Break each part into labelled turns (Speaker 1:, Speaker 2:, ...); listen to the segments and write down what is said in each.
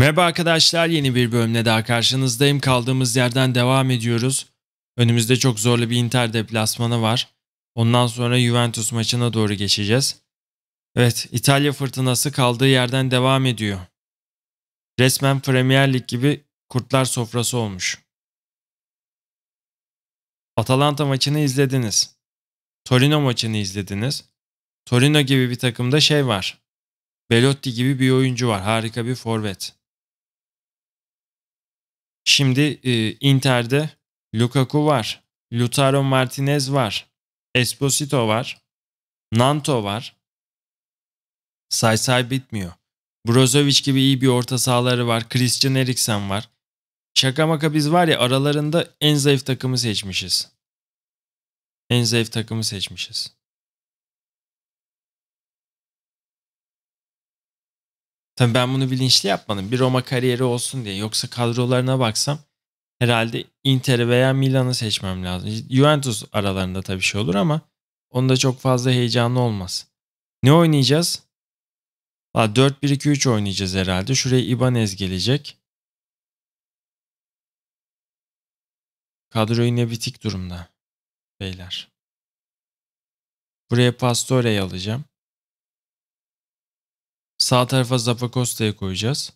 Speaker 1: Merhaba arkadaşlar yeni bir bölümle daha karşınızdayım. Kaldığımız yerden devam ediyoruz. Önümüzde çok zorlu bir Inter deplasmanı var. Ondan sonra Juventus maçına doğru geçeceğiz. Evet İtalya fırtınası kaldığı yerden devam ediyor. Resmen Premier Lig gibi kurtlar sofrası olmuş. Atalanta maçını izlediniz. Torino maçını izlediniz. Torino gibi bir takımda şey var. Belotti gibi bir oyuncu var. Harika bir forvet. Şimdi e, Inter'de Lukaku var. Lutaro Martinez var. Esposito var. Nanto var. Say say bitmiyor. Brozovic gibi iyi bir orta sahaları var. Christian Eriksen var. Şaka maka biz var ya aralarında en zayıf takımı seçmişiz. En zayıf takımı seçmişiz. Tabii ben bunu bilinçli yapmadım. Bir Roma kariyeri olsun diye. Yoksa kadrolarına baksam herhalde Inter veya Milan'ı seçmem lazım. Juventus aralarında tabii şey olur ama onda çok fazla heyecanlı olmaz. Ne oynayacağız? 4-1-2-3 oynayacağız herhalde. Şuraya Ibanez gelecek. Kadro yine bitik durumda beyler. Buraya Pastore'yi alacağım. Sağ tarafa Zafa Costa'yı koyacağız.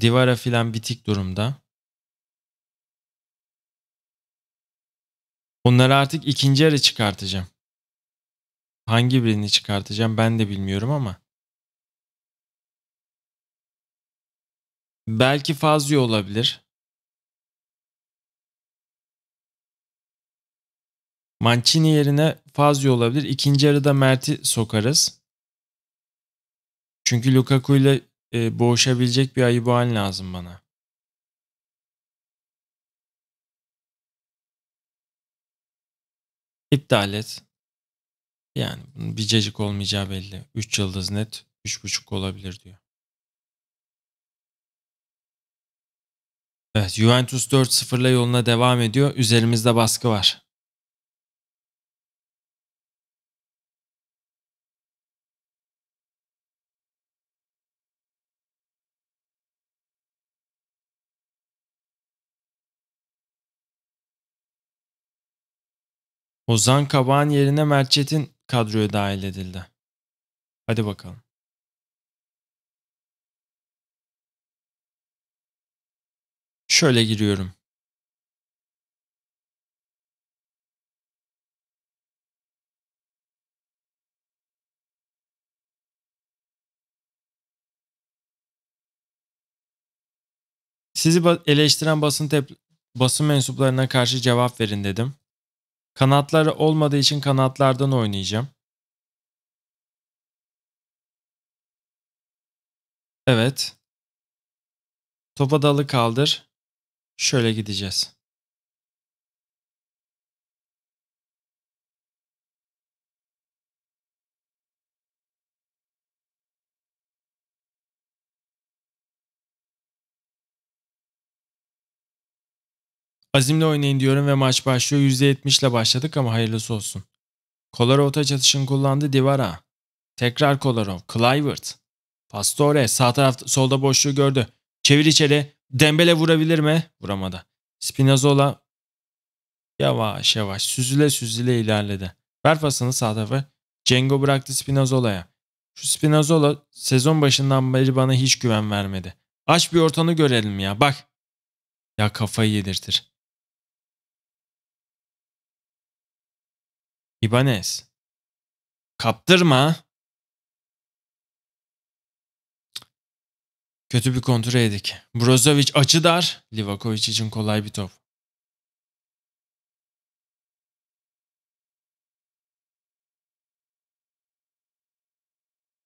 Speaker 1: Divara filan bitik durumda. Onları artık ikinci yarı çıkartacağım. Hangi birini çıkartacağım ben de bilmiyorum ama. Belki Fazio olabilir. Mancini yerine Fazio olabilir. İkinci yarıda Mert'i sokarız. Çünkü Lukaku ile e, boğuşabilecek bir Ayıboğan lazım bana. İptal et. Yani bir cacık olmayacağı belli. 3 yıldız net 3.5 olabilir diyor. Evet Juventus 4-0'la yoluna devam ediyor. Üzerimizde baskı var. Ozan Kabağ'ın yerine Mert Çetin kadroya dahil edildi. Hadi bakalım. Şöyle giriyorum. Sizi eleştiren basın tep basın mensuplarına karşı cevap verin dedim. Kanatlar olmadığı için kanatlardan oynayacağım. Evet. Topa dalı kaldır. Şöyle gideceğiz. Azimle oynayın diyorum ve maç başlıyor. %70 ile başladık ama hayırlısı olsun. Kolarov taç atışını kullandı Divara. Tekrar Kolarov. Clivert. Pastore sağ tarafta solda boşluğu gördü. Çevir içeri. Dembele vurabilir mi? Vuramadı. Spinazola. yavaş yavaş süzüle süzüle ilerledi. Ver pasını sağ tarafa. Cengo bıraktı Spinazolaya. Şu Spinazola sezon başından beri bana hiç güven vermedi. Aç bir ortanı görelim ya bak. Ya kafayı yedirtir. Ibanez. Kaptırma. Kötü bir kontra yedik. Brozovic açı dar. Livakovic için kolay bir top.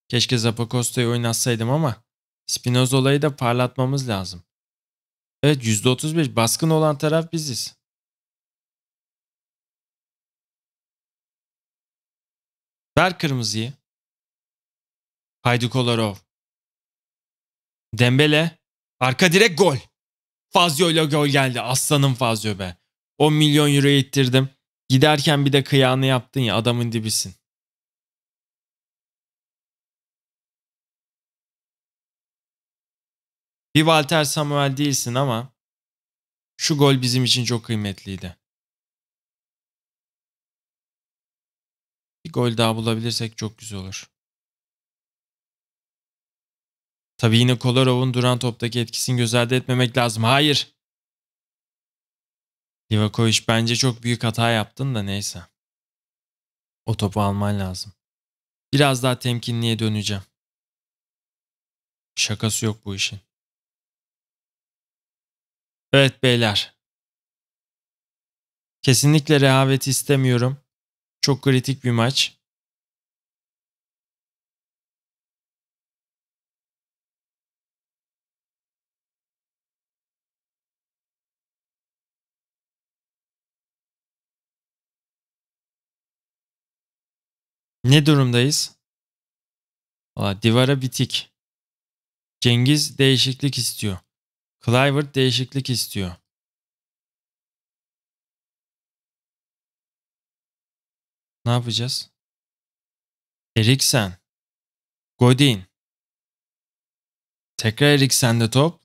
Speaker 1: Keşke Zapakosta'yı oynatsaydım ama Spinoza olayı da parlatmamız lazım. Evet 35 baskın olan taraf biziz. Ver kırmızıyı. Haydi Kolarov. Dembele. Arka direk gol. Fazio ile gol geldi. Aslanım Fazio be. 10 milyon euro ittirdim. Giderken bir de kıyağını yaptın ya adamın dibisin. Bir Walter Samuel değilsin ama şu gol bizim için çok kıymetliydi. Bir gol daha bulabilirsek çok güzel olur. Tabii yine Kolarov'un duran toptaki etkisini göz ardı etmemek lazım. Hayır. Livakovic bence çok büyük hata yaptın da neyse. O topu alman lazım. Biraz daha temkinliye döneceğim. Şakası yok bu işin. Evet beyler. Kesinlikle rehavet istemiyorum. Çok kritik bir maç. Ne durumdayız? Aa, divara bitik. Cengiz değişiklik istiyor. Clivert değişiklik istiyor. Ne yapacağız? Eriksen. Godin. Tekrar Eriksen'de top.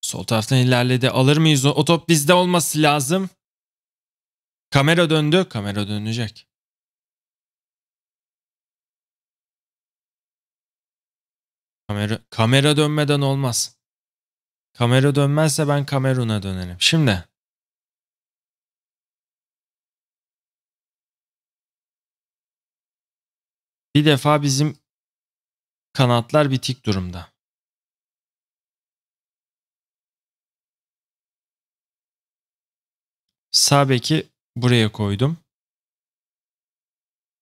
Speaker 1: Sol taraftan ilerledi. Alır mıyız o, top bizde olması lazım. Kamera döndü. Kamera dönecek. Kamera, kamera dönmeden olmaz. Kamera dönmezse ben Kamerun'a dönerim. Şimdi Bir defa bizim kanatlar bitik durumda. Sabek'i buraya koydum.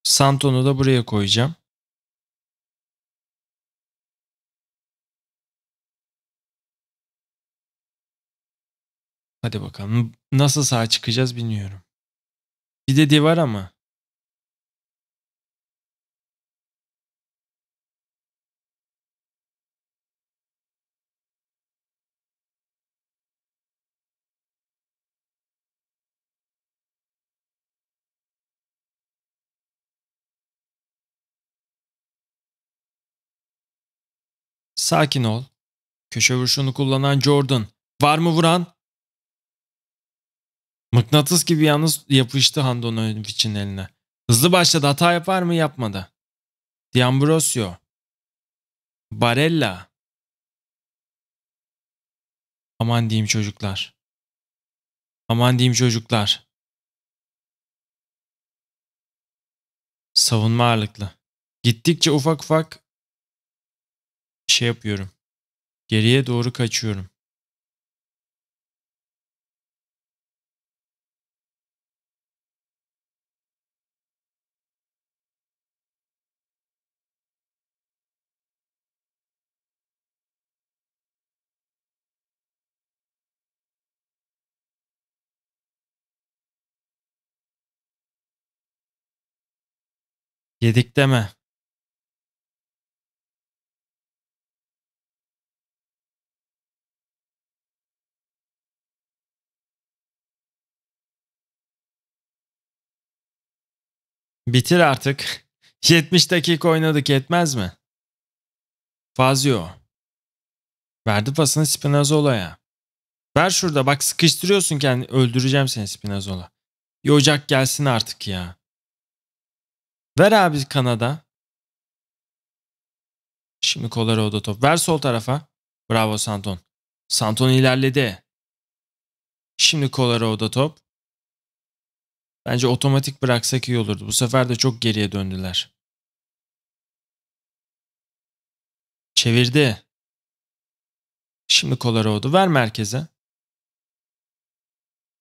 Speaker 1: Santon'u da buraya koyacağım. Hadi bakalım. Nasıl sağ çıkacağız bilmiyorum. Bir de divar ama. Sakin ol. Köşe vuruşunu kullanan Jordan. Var mı vuran? Mıknatıs gibi yalnız yapıştı Handanoviç'in eline. Hızlı başladı. Hata yapar mı? Yapmadı. D'Ambrosio. Barella. Aman diyeyim çocuklar. Aman diyeyim çocuklar. Savunma ağırlıklı. Gittikçe ufak ufak şey yapıyorum. Geriye doğru kaçıyorum. Yedik deme. Bitir artık. 70 dakika oynadık yetmez mi? Fazio. Verdi pasını Spinazzola'ya. Ver şurada bak sıkıştırıyorsun kendini. Öldüreceğim seni Spinazzola. Bir ocak gelsin artık ya. Ver abi Kanada. Şimdi kolları oda top. Ver sol tarafa. Bravo Santon. Santon ilerledi. Şimdi kolları oda top. Bence otomatik bıraksak iyi olurdu. Bu sefer de çok geriye döndüler. Çevirdi. Şimdi oldu. Ver merkeze.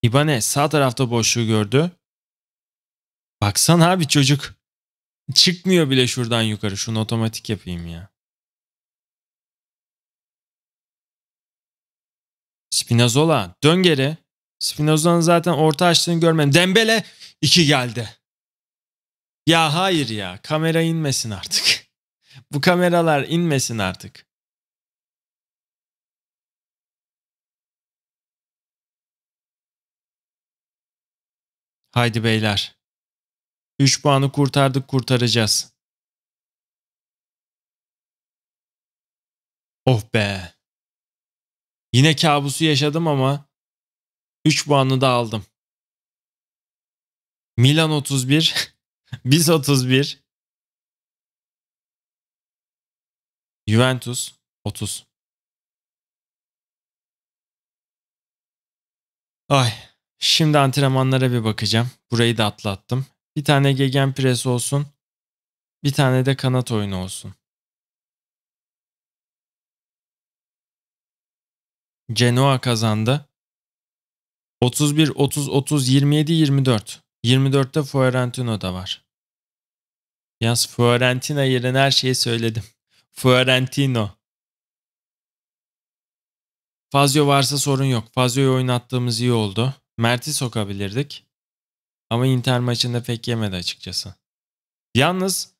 Speaker 1: Ibane sağ tarafta boşluğu gördü. Baksana abi çocuk. Çıkmıyor bile şuradan yukarı. Şunu otomatik yapayım ya. Spinazola dön geri. Spinoza'nın zaten orta açtığını görmedim. Dembele 2 geldi. Ya hayır ya kamera inmesin artık. Bu kameralar inmesin artık. Haydi beyler. 3 puanı kurtardık kurtaracağız. Oh be. Yine kabusu yaşadım ama 3 puanı da aldım. Milan 31, biz 31. Juventus 30. Ay, şimdi antrenmanlara bir bakacağım. Burayı da atlattım. Bir tane gegen pres olsun. Bir tane de kanat oyunu olsun. Genoa kazandı. 31, 30, 30, 27, 24. 24'te da var. Yalnız Fiorentina yerine her şeyi söyledim. Fiorentino. Fazio varsa sorun yok. Fazio'yu oynattığımız iyi oldu. Mert'i sokabilirdik. Ama Inter maçında pek yemedi açıkçası. Yalnız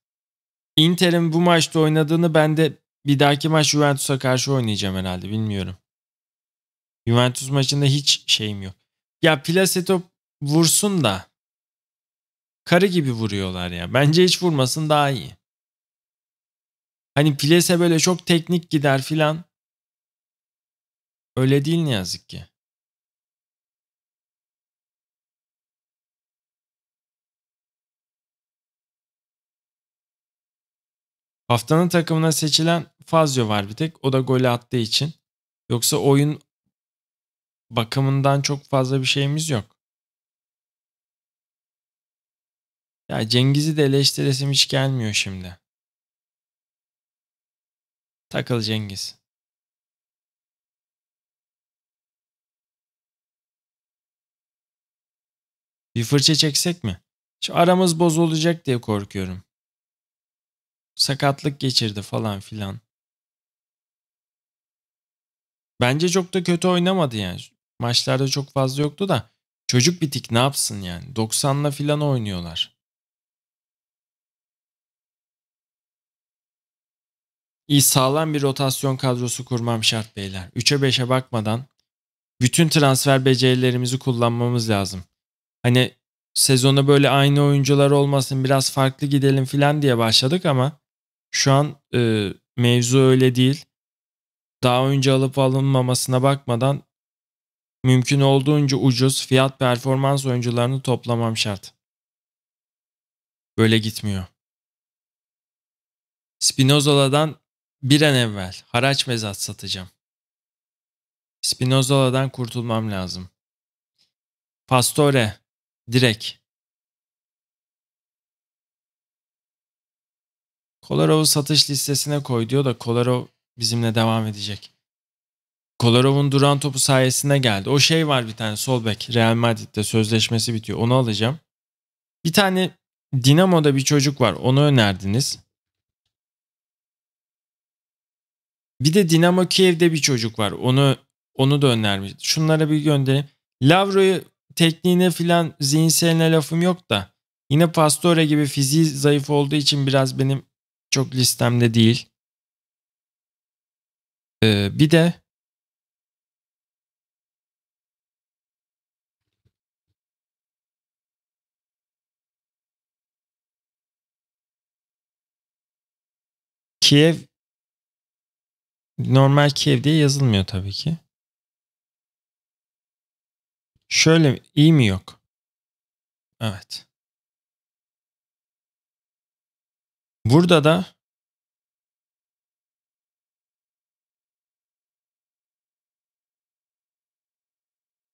Speaker 1: Inter'in bu maçta oynadığını ben de bir dahaki maç Juventus'a karşı oynayacağım herhalde bilmiyorum. Juventus maçında hiç şeyim yok ya Plaseto vursun da karı gibi vuruyorlar ya. Bence hiç vurmasın daha iyi. Hani Plase böyle çok teknik gider filan. Öyle değil ne yazık ki. Haftanın takımına seçilen Fazio var bir tek. O da golü attığı için. Yoksa oyun bakımından çok fazla bir şeyimiz yok. Ya Cengiz'i de eleştiresim hiç gelmiyor şimdi. Takıl Cengiz. Bir fırça çeksek mi? Şu aramız bozulacak diye korkuyorum. Sakatlık geçirdi falan filan. Bence çok da kötü oynamadı yani. Maçlarda çok fazla yoktu da çocuk bitik ne yapsın yani. 90'la filan oynuyorlar. İyi sağlam bir rotasyon kadrosu kurmam şart beyler. 3'e 5'e bakmadan bütün transfer becerilerimizi kullanmamız lazım. Hani sezonu böyle aynı oyuncular olmasın biraz farklı gidelim filan diye başladık ama şu an e, mevzu öyle değil. Daha önce alıp alınmamasına bakmadan Mümkün olduğunca ucuz fiyat performans oyuncularını toplamam şart. Böyle gitmiyor. Spinozola'dan bir an evvel haraç mezat satacağım. Spinozola'dan kurtulmam lazım. Pastore, direk. Kolarov satış listesine koy diyor da Kolarov bizimle devam edecek. Kolarov'un duran topu sayesinde geldi. O şey var bir tane sol bek Real Madrid'de sözleşmesi bitiyor. Onu alacağım. Bir tane Dinamo'da bir çocuk var. Onu önerdiniz. Bir de Dinamo Kiev'de bir çocuk var. Onu onu da önermiş. Şunlara bir gönderin. Lavro'yu tekniğine filan zihinseline lafım yok da. Yine Pastore gibi fiziği zayıf olduğu için biraz benim çok listemde değil. Ee, bir de Kiev normal Kiev diye yazılmıyor tabii ki. Şöyle iyi mi yok? Evet. Burada da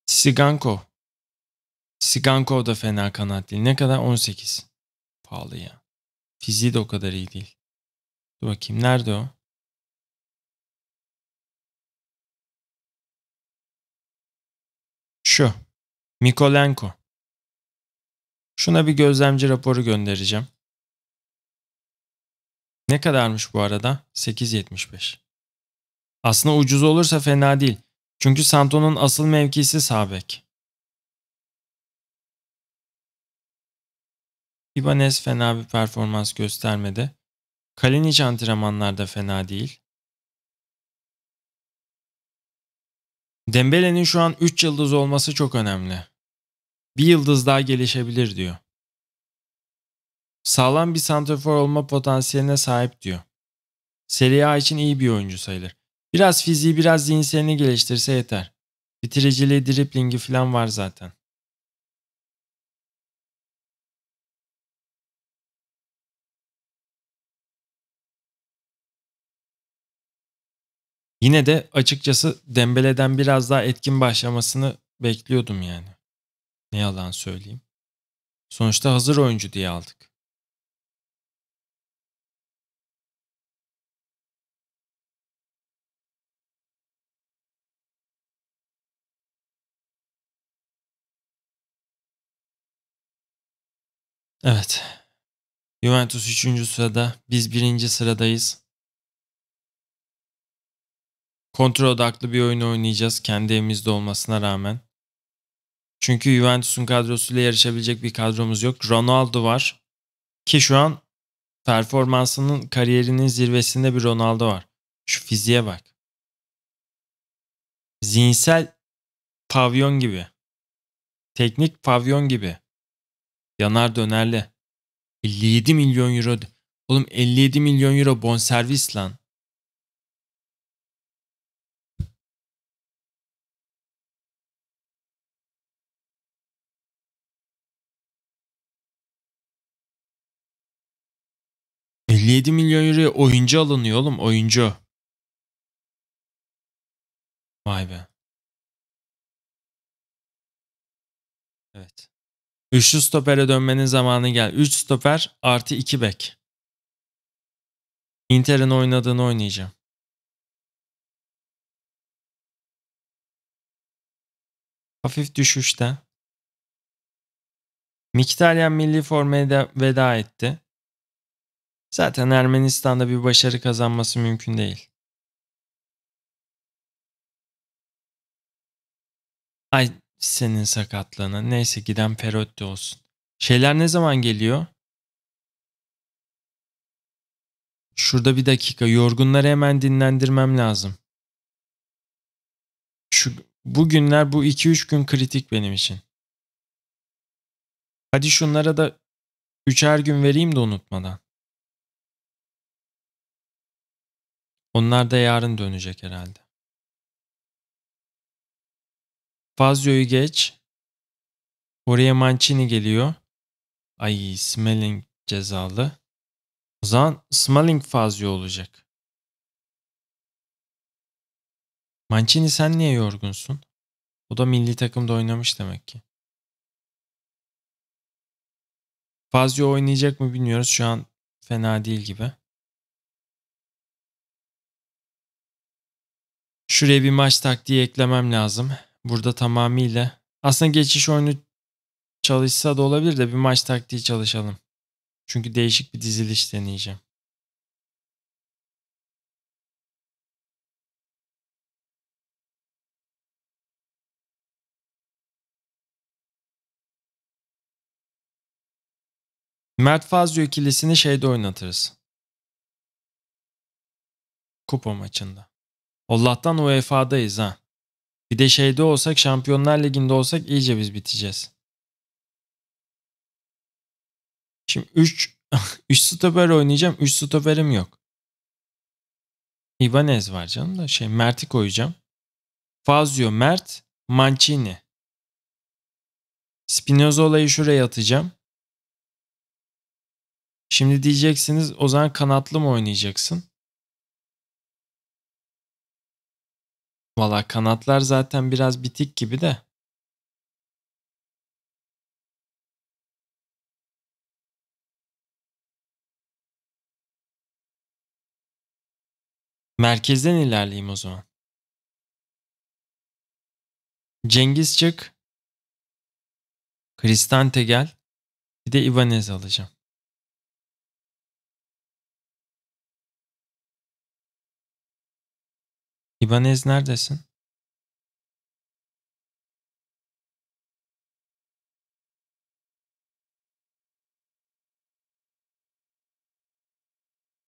Speaker 1: Siganko, Siganko da fena kanat değil. Ne kadar? 18. Pahalı ya. Fiziği de o kadar iyi değil. Dur bakayım nerede o? Şu. Mikolenko. Şuna bir gözlemci raporu göndereceğim. Ne kadarmış bu arada? 8.75. Aslında ucuz olursa fena değil. Çünkü Santo'nun asıl mevkisi Sabek. Ibanez fena bir performans göstermedi. Kalenici antrenmanlarda fena değil. Dembele'nin şu an 3 yıldız olması çok önemli. Bir yıldız daha gelişebilir diyor. Sağlam bir santrafor olma potansiyeline sahip diyor. Serie A için iyi bir oyuncu sayılır. Biraz fiziği biraz zihinselini geliştirse yeter. Bitiriciliği, driplingi falan var zaten. yine de açıkçası Dembele'den biraz daha etkin başlamasını bekliyordum yani. Ne yalan söyleyeyim. Sonuçta hazır oyuncu diye aldık. Evet. Juventus 3. sırada, biz 1. sıradayız kontrol odaklı bir oyun oynayacağız kendi evimizde olmasına rağmen. Çünkü Juventus'un kadrosuyla yarışabilecek bir kadromuz yok. Ronaldo var ki şu an performansının kariyerinin zirvesinde bir Ronaldo var. Şu fiziğe bak. Zihinsel pavyon gibi. Teknik pavyon gibi. Yanar dönerli. 57 milyon euro. Oğlum 57 milyon euro bonservis lan. 57 milyon euroya oyuncu alınıyor oğlum oyuncu. Vay be. Evet. Üçlü stopere dönmenin zamanı gel. 3 stoper artı 2 bek. Inter'in oynadığını oynayacağım. Hafif düşüşte. Miktaryen milli formaya da veda etti. Zaten Ermenistan'da bir başarı kazanması mümkün değil. Ay senin sakatlığına. Neyse giden Perotti olsun. Şeyler ne zaman geliyor? Şurada bir dakika. Yorgunları hemen dinlendirmem lazım. Şu bu günler bu 2-3 gün kritik benim için. Hadi şunlara da üçer gün vereyim de unutmadan. Onlar da yarın dönecek herhalde. Fazio'yu geç. Oraya Mancini geliyor. Ay Smelling cezalı. O zaman smelling Fazio olacak. Mancini sen niye yorgunsun? O da milli takımda oynamış demek ki. Fazio oynayacak mı bilmiyoruz. Şu an fena değil gibi. Şuraya bir maç taktiği eklemem lazım. Burada tamamıyla. Aslında geçiş oyunu çalışsa da olabilir de bir maç taktiği çalışalım. Çünkü değişik bir diziliş deneyeceğim. Mert Fazio ikilisini şeyde oynatırız. Kupa maçında. Allah'tan UEFA'dayız ha. Bir de şeyde olsak Şampiyonlar Ligi'nde olsak iyice biz biteceğiz. Şimdi 3 3 stoper oynayacağım. 3 stoperim yok. Ibanez var canım da şey Mert'i koyacağım. Fazio, Mert, Mancini. Spinozza'yı şuraya atacağım. Şimdi diyeceksiniz o zaman kanatlı mı oynayacaksın? Valla kanatlar zaten biraz bitik gibi de. Merkezden ilerleyeyim o zaman. Cengiz çık. Kristante gel. Bir de Ibanez alacağım. İbanez neredesin?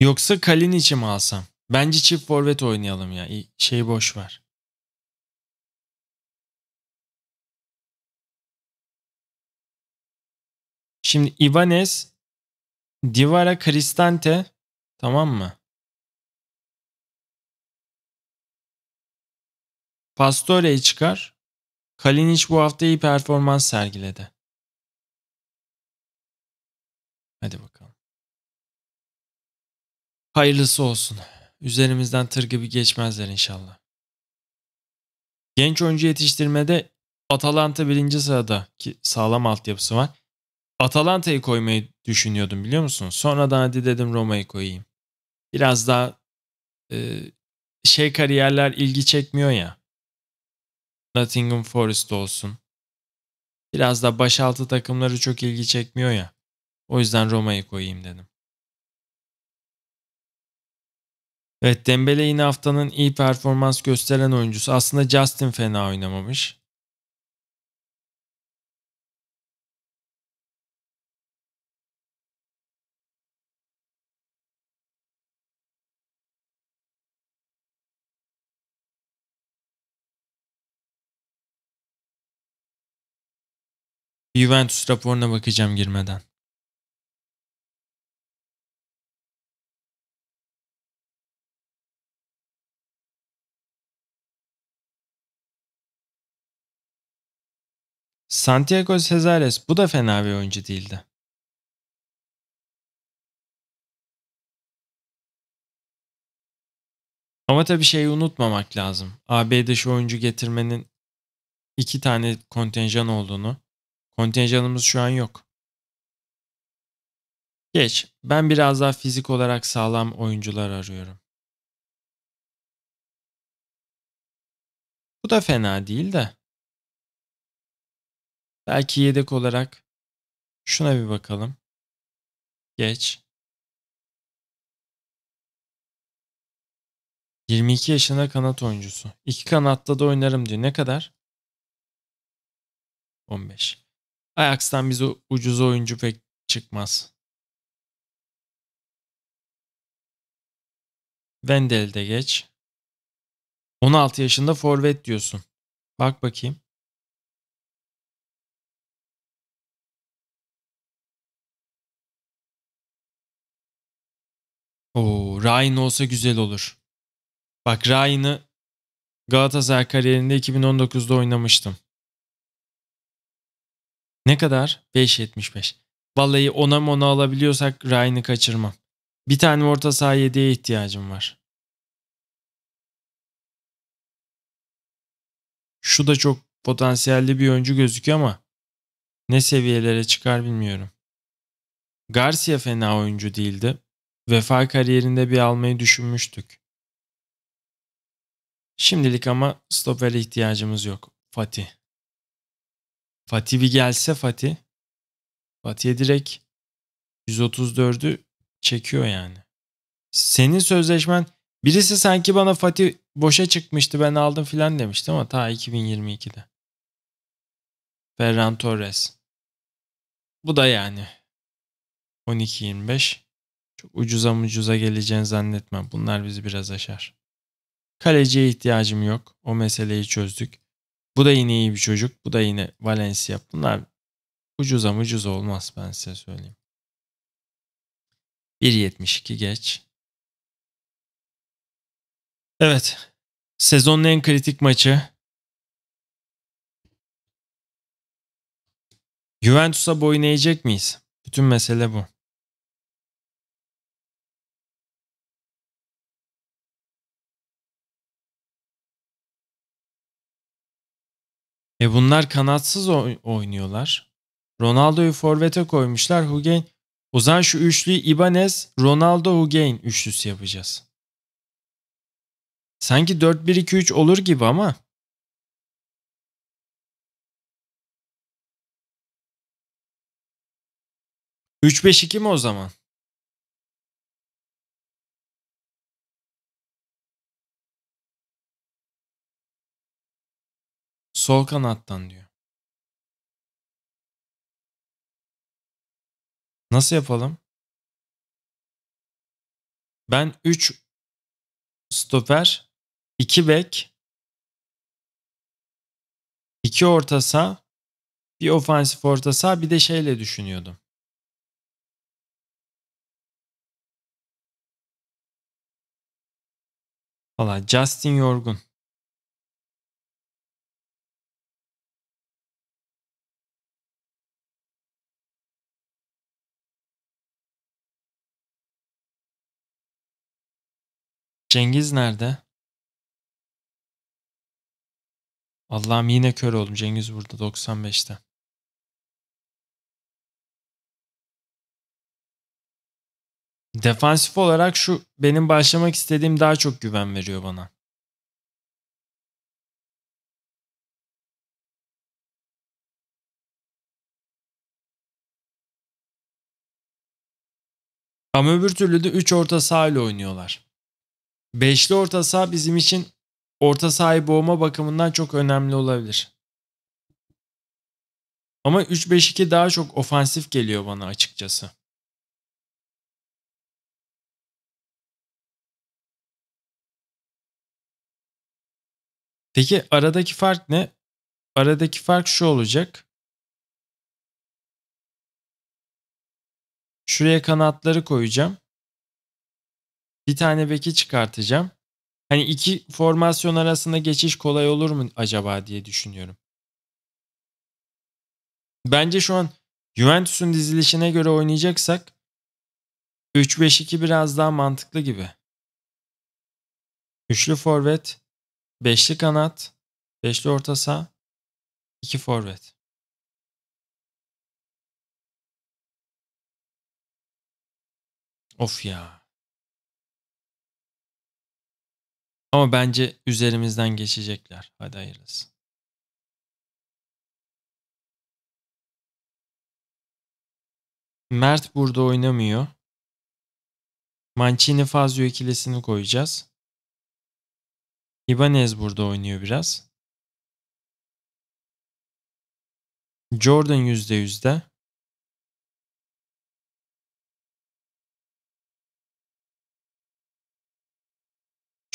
Speaker 1: Yoksa Kalinic'i mi alsam? Bence çift forvet oynayalım ya. Şey boş ver. Şimdi Ibanez, Divara Cristante tamam mı? Pastore'yi çıkar. Kalinic bu hafta iyi performans sergiledi. Hadi bakalım. Hayırlısı olsun. Üzerimizden tır gibi geçmezler inşallah. Genç oyuncu yetiştirmede Atalanta birinci sırada ki sağlam altyapısı var. Atalanta'yı koymayı düşünüyordum biliyor musun? Sonradan hadi dedim Roma'yı koyayım. Biraz daha e, şey kariyerler ilgi çekmiyor ya. Nottingham Forest olsun. Biraz da başaltı takımları çok ilgi çekmiyor ya. O yüzden Roma'yı koyayım dedim. Evet Dembele yine haftanın iyi performans gösteren oyuncusu. Aslında Justin fena oynamamış. Juventus raporuna bakacağım girmeden. Santiago Cesares bu da fena bir oyuncu değildi. Ama tabii şeyi unutmamak lazım. AB'de şu oyuncu getirmenin iki tane kontenjan olduğunu Kontenjanımız şu an yok. Geç. Ben biraz daha fizik olarak sağlam oyuncular arıyorum. Bu da fena değil de. Belki yedek olarak şuna bir bakalım. Geç. 22 yaşında kanat oyuncusu. İki kanatta da oynarım diyor. Ne kadar? 15. Ajax'tan bize ucuz oyuncu pek çıkmaz. Wendel de geç. 16 yaşında forvet diyorsun. Bak bakayım. Oo, Ryan olsa güzel olur. Bak Ryan'ı Galatasaray kariyerinde 2019'da oynamıştım. Ne kadar? 5.75. Vallahi ona mona alabiliyorsak Ryan'ı kaçırmam. Bir tane orta saha yediye ihtiyacım var. Şu da çok potansiyelli bir oyuncu gözüküyor ama ne seviyelere çıkar bilmiyorum. Garcia fena oyuncu değildi. Vefa kariyerinde bir almayı düşünmüştük. Şimdilik ama stopere ihtiyacımız yok. Fatih. Fatih bir gelse Fatih. Fatih'e direkt 134'ü çekiyor yani. Senin sözleşmen birisi sanki bana Fatih boşa çıkmıştı ben aldım filan demişti ama ta 2022'de. Ferran Torres. Bu da yani 12-25. Çok ucuza ucuza geleceğini zannetmem. Bunlar bizi biraz aşar. Kaleciye ihtiyacım yok. O meseleyi çözdük. Bu da yine iyi bir çocuk. Bu da yine Valencia. Bunlar ucuza ucuz olmaz ben size söyleyeyim. 1.72 geç. Evet. Sezonun en kritik maçı. Juventus'a boyun eğecek miyiz? Bütün mesele bu. E bunlar kanatsız oynuyorlar. Ronaldo'yu forvete koymuşlar. Hugain o zaman şu üçlüyü Ibanez, Ronaldo, Hugain üçlüsü yapacağız. Sanki 4-1-2-3 olur gibi ama. Üç beş iki mi o zaman? Sol kanattan diyor. Nasıl yapalım? Ben 3 stoper, 2 bek, 2 orta saha, bir ofansif orta saha, bir de şeyle düşünüyordum. Valla Justin yorgun. Cengiz nerede? Allah'ım yine kör oldum. Cengiz burada 95'te. Defansif olarak şu benim başlamak istediğim daha çok güven veriyor bana. Ama öbür türlü de 3 orta sahil oynuyorlar. Beşli orta saha bizim için orta sahayı boğma bakımından çok önemli olabilir. Ama 3-5-2 daha çok ofansif geliyor bana açıkçası. Peki aradaki fark ne? Aradaki fark şu olacak. Şuraya kanatları koyacağım bir tane beki çıkartacağım. Hani iki formasyon arasında geçiş kolay olur mu acaba diye düşünüyorum. Bence şu an Juventus'un dizilişine göre oynayacaksak 3-5-2 biraz daha mantıklı gibi. Üçlü forvet, beşli kanat, beşli orta saha, iki forvet. Of ya. Ama bence üzerimizden geçecekler. Hadi hayırlısı. Mert burada oynamıyor. Mancini Fazio ikilisini koyacağız. Ibanez burada oynuyor biraz. Jordan %100'de.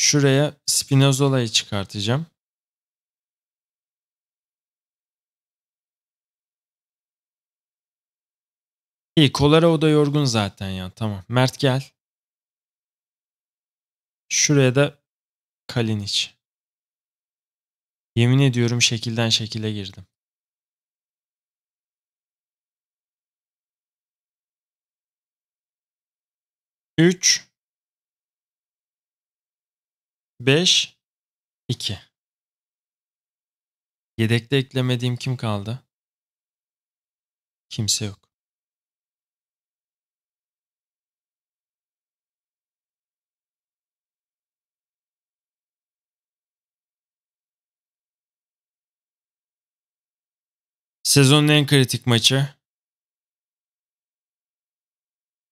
Speaker 1: şuraya Spinozola'yı çıkartacağım. İyi Kolara o da yorgun zaten ya. Tamam. Mert gel. Şuraya da Kalinic. Yemin ediyorum şekilden şekile girdim. Üç. 5 2 Yedekte eklemediğim kim kaldı? Kimse yok. Sezonun en kritik maçı.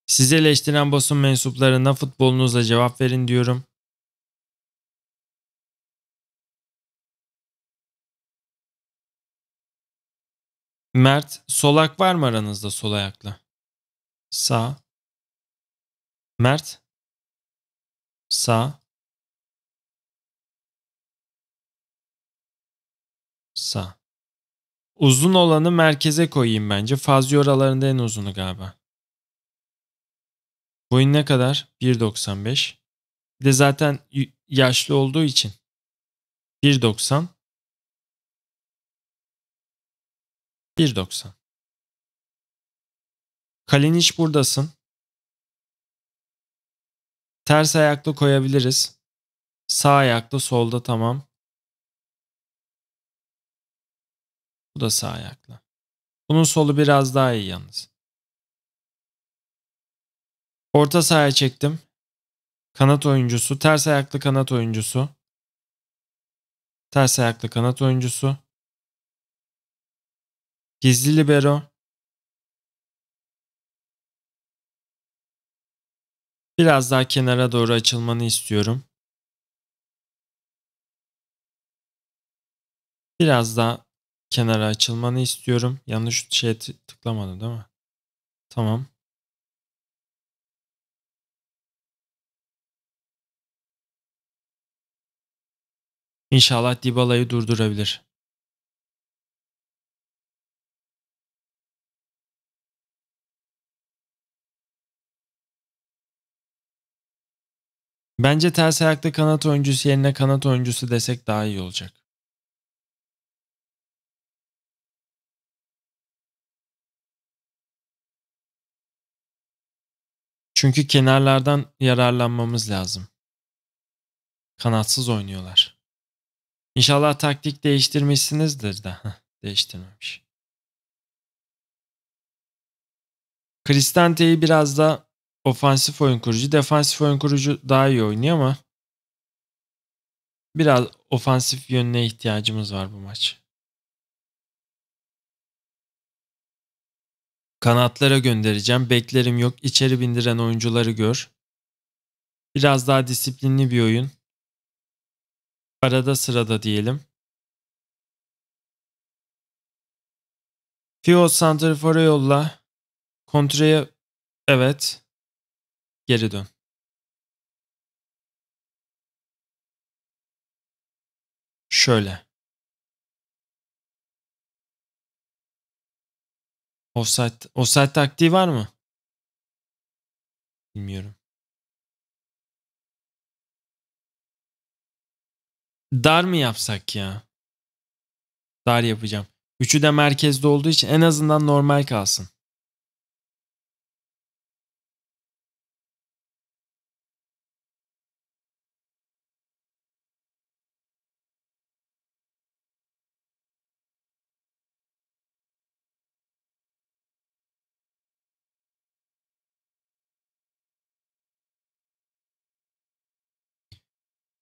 Speaker 1: Sizi eleştiren basın mensuplarına futbolunuza cevap verin diyorum. Mert Solak var mı aranızda sol ayaklı? Sağ. Mert. Sağ. Sağ. Uzun olanı merkeze koyayım bence. Fazla oralarında en uzunu galiba. Boyun ne kadar? 1.95. Bir de zaten yaşlı olduğu için. 1.90. 1.90 Kalinic buradasın. Ters ayaklı koyabiliriz. Sağ ayaklı solda tamam. Bu da sağ ayaklı. Bunun solu biraz daha iyi yalnız. Orta sahaya çektim. Kanat oyuncusu, ters ayaklı kanat oyuncusu. Ters ayaklı kanat oyuncusu. Gizli libero. Biraz daha kenara doğru açılmanı istiyorum. Biraz daha kenara açılmanı istiyorum. Yanlış şey tıklamadım değil mi? Tamam. İnşallah Dybala'yı durdurabilir. Bence ters ayaklı kanat oyuncusu yerine kanat oyuncusu desek daha iyi olacak. Çünkü kenarlardan yararlanmamız lazım. Kanatsız oynuyorlar. İnşallah taktik değiştirmişsinizdir de. değiştirmemiş. Kristante'yi biraz da ofansif oyun kurucu. Defansif oyun kurucu daha iyi oynuyor ama biraz ofansif yönüne ihtiyacımız var bu maç. Kanatlara göndereceğim. Beklerim yok. İçeri bindiren oyuncuları gör. Biraz daha disiplinli bir oyun. Arada sırada diyelim. Fio Santrafor'a yolla. Kontra'ya evet geri dön. Şöyle. Offside, offside taktiği var mı? Bilmiyorum. Dar mı yapsak ya? Dar yapacağım. Üçü de merkezde olduğu için en azından normal kalsın.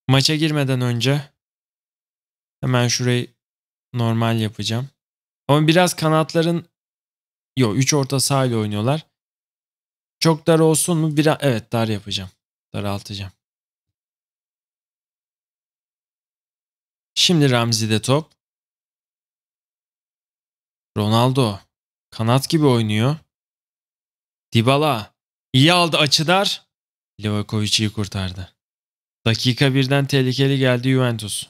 Speaker 1: Maça girmeden önce hemen şurayı normal yapacağım. Ama biraz kanatların yok 3 orta sahayla oynuyorlar. Çok dar olsun mu? Biraz evet dar yapacağım. Daraltacağım. Şimdi Ramzi'de top. Ronaldo kanat gibi oynuyor. Dybala iyi aldı açı dar. Livakovic'i kurtardı. Dakika birden tehlikeli geldi Juventus.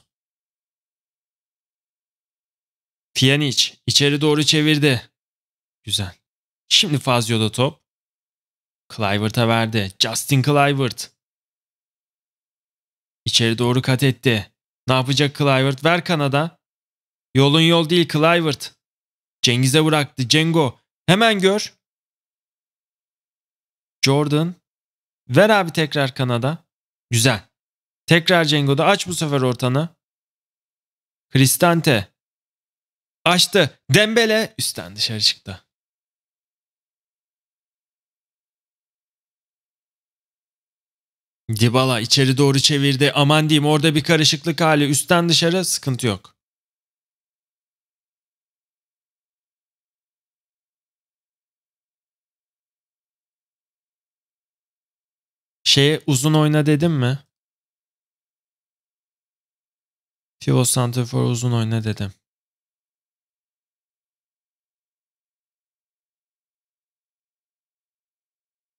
Speaker 1: Pjanic içeri doğru çevirdi. Güzel. Şimdi Fazio'da top. Clivert'a verdi. Justin Clivert. İçeri doğru kat etti. Ne yapacak Clivert? Ver kanada. Yolun yol değil Clivert. Cengiz'e bıraktı. Cengo. Hemen gör. Jordan. Ver abi tekrar kanada. Güzel. Tekrar Cengo'da aç bu sefer ortanı. Cristante. Açtı. Dembele üstten dışarı çıktı. Dybala içeri doğru çevirdi. Aman diyeyim orada bir karışıklık hali. Üstten dışarı sıkıntı yok. Şeye uzun oyna dedim mi? Tivo Santrafor uzun oyna dedim.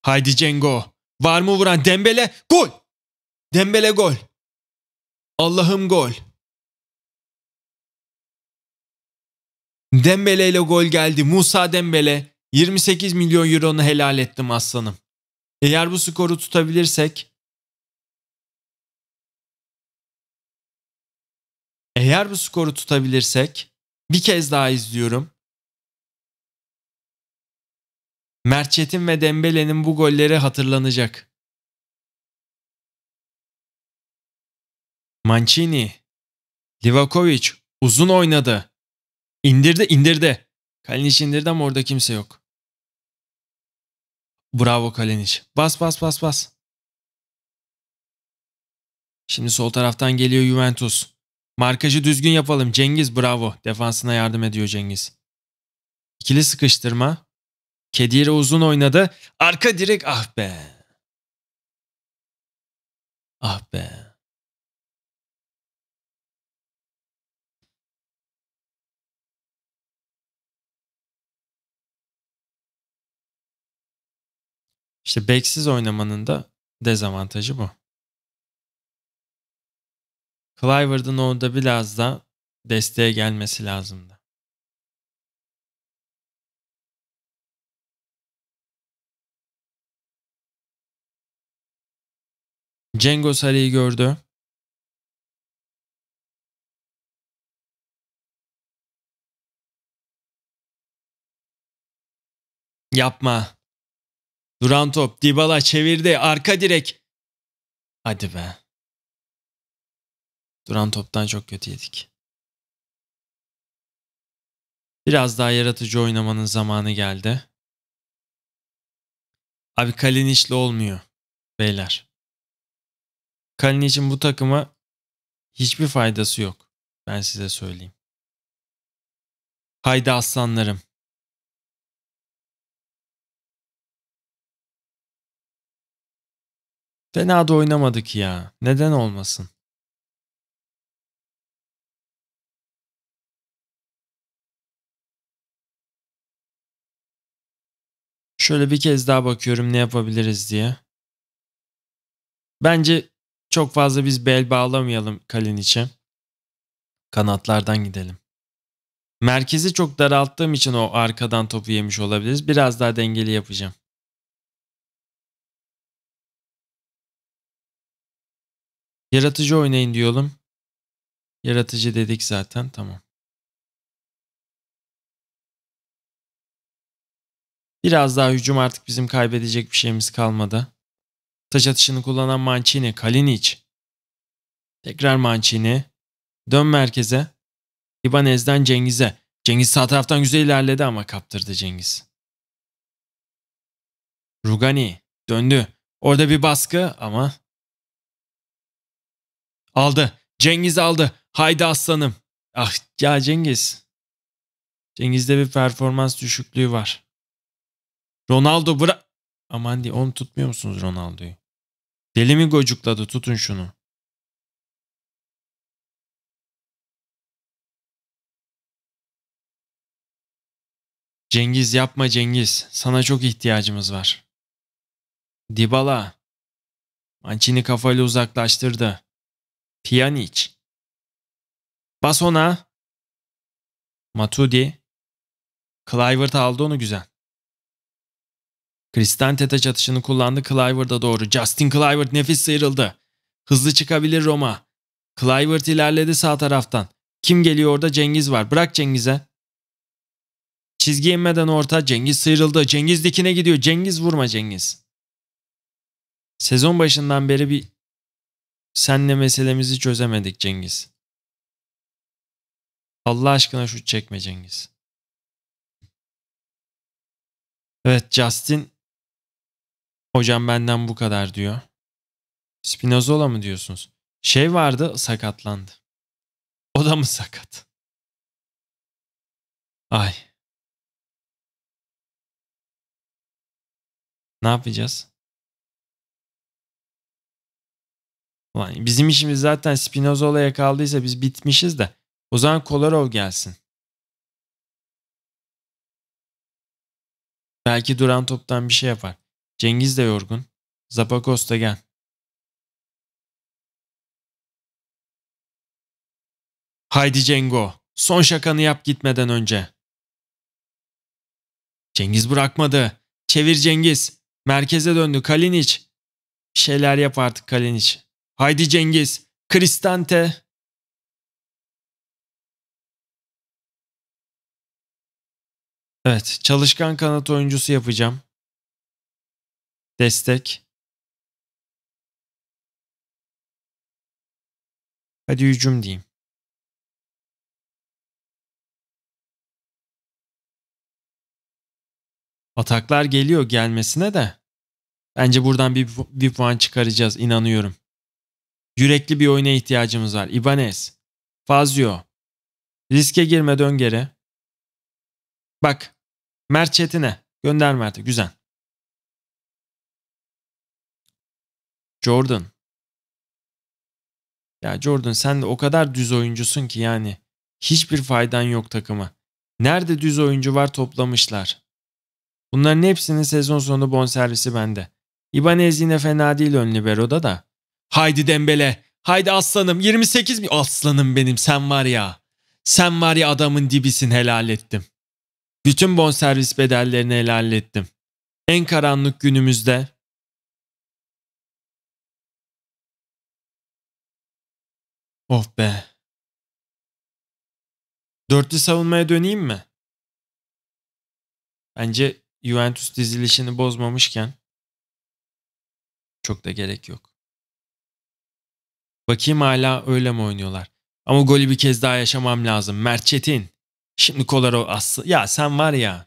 Speaker 1: Haydi Cengo. Var mı vuran? Dembele gol. Dembele gol. Allah'ım gol. Dembele ile gol geldi. Musa Dembele 28 milyon euronu helal ettim aslanım. Eğer bu skoru tutabilirsek Eğer bu skoru tutabilirsek bir kez daha izliyorum. Merçet'in ve Dembele'nin bu golleri hatırlanacak. Mancini, Livakovic uzun oynadı. İndirdi indirdi. Kalinic indirdi ama orada kimse yok. Bravo Kalinic. Bas bas bas bas. Şimdi sol taraftan geliyor Juventus. Markajı düzgün yapalım Cengiz bravo. Defansına yardım ediyor Cengiz. İkili sıkıştırma. Kedire uzun oynadı. Arka direk ah be. Ah be. İşte beksiz oynamanın da dezavantajı bu. Cliverd'ın orada biraz da desteğe gelmesi lazımdı. Cengo Sarı'yı gördü. Yapma. Duran top. Dybala çevirdi. Arka direk. Hadi be. Duran toptan çok kötü yedik. Biraz daha yaratıcı oynamanın zamanı geldi. Abi Kalinic'le olmuyor beyler. Kalinic'in bu takıma hiçbir faydası yok. Ben size söyleyeyim. Haydi aslanlarım. Fena da oynamadık ya. Neden olmasın? Şöyle bir kez daha bakıyorum ne yapabiliriz diye. Bence çok fazla biz bel bağlamayalım Kalin için. Kanatlardan gidelim. Merkezi çok daralttığım için o arkadan topu yemiş olabiliriz. Biraz daha dengeli yapacağım. Yaratıcı oynayın diyorum. Yaratıcı dedik zaten tamam. Biraz daha hücum artık bizim kaybedecek bir şeyimiz kalmadı. Taç atışını kullanan Mancini, Kalinic. Tekrar Mancini. Dön merkeze. İbanez'den Cengiz'e. Cengiz sağ taraftan güzel ilerledi ama kaptırdı Cengiz. Rugani döndü. Orada bir baskı ama... Aldı. Cengiz aldı. Haydi aslanım. Ah ya Cengiz. Cengiz'de bir performans düşüklüğü var. Ronaldo bırak. Aman diye onu tutmuyor musunuz Ronaldo'yu? Deli mi gocukladı tutun şunu. Cengiz yapma Cengiz. Sana çok ihtiyacımız var. Dybala. Mancini kafayla uzaklaştırdı. Pjanic. Bas ona. Matudi. Clivert aldı onu güzel. Kristen Tete atışını kullandı Clivert'a doğru. Justin Clivert nefis sıyrıldı. Hızlı çıkabilir Roma. Clivert ilerledi sağ taraftan. Kim geliyor orada? Cengiz var. Bırak Cengiz'e. Çizgi inmeden orta. Cengiz sıyrıldı. Cengiz dikine gidiyor. Cengiz vurma Cengiz. Sezon başından beri bir senle meselemizi çözemedik Cengiz. Allah aşkına şu çekme Cengiz. Evet Justin Hocam benden bu kadar diyor. Spinozola mı diyorsunuz? Şey vardı sakatlandı. O da mı sakat? Ay. Ne yapacağız? Ulan bizim işimiz zaten Spinozola'ya kaldıysa biz bitmişiz de. O zaman Kolarov gelsin. Belki duran toptan bir şey yapar. Cengiz de yorgun. Zapagos da gel. Haydi Cengo, son şakanı yap gitmeden önce. Cengiz bırakmadı. Çevir Cengiz. Merkeze döndü Kalinic. Bir şeyler yap artık Kalinic. Haydi Cengiz. Kristante. Evet, çalışkan kanat oyuncusu yapacağım destek. Hadi hücum diyeyim. Ataklar geliyor gelmesine de. Bence buradan bir, bir puan çıkaracağız inanıyorum. Yürekli bir oyuna ihtiyacımız var. Ibanez, Fazio, riske girme dön geri. Bak, Mert Çetin'e gönderme artık güzel. Jordan. Ya Jordan sen de o kadar düz oyuncusun ki yani. Hiçbir faydan yok takıma. Nerede düz oyuncu var toplamışlar. Bunların hepsinin sezon sonu bonservisi bende. Ibanez yine fena değil ön libero'da da. Haydi Dembele. Haydi aslanım 28 mi? Aslanım benim sen var ya. Sen var ya adamın dibisin helal ettim. Bütün bonservis bedellerini helal ettim. En karanlık günümüzde Oh be. Dörtlü savunmaya döneyim mi? Bence Juventus dizilişini bozmamışken çok da gerek yok. Bakayım hala öyle mi oynuyorlar? Ama golü bir kez daha yaşamam lazım. Mert Çetin. Şimdi Kolaro aslı. Ya sen var ya.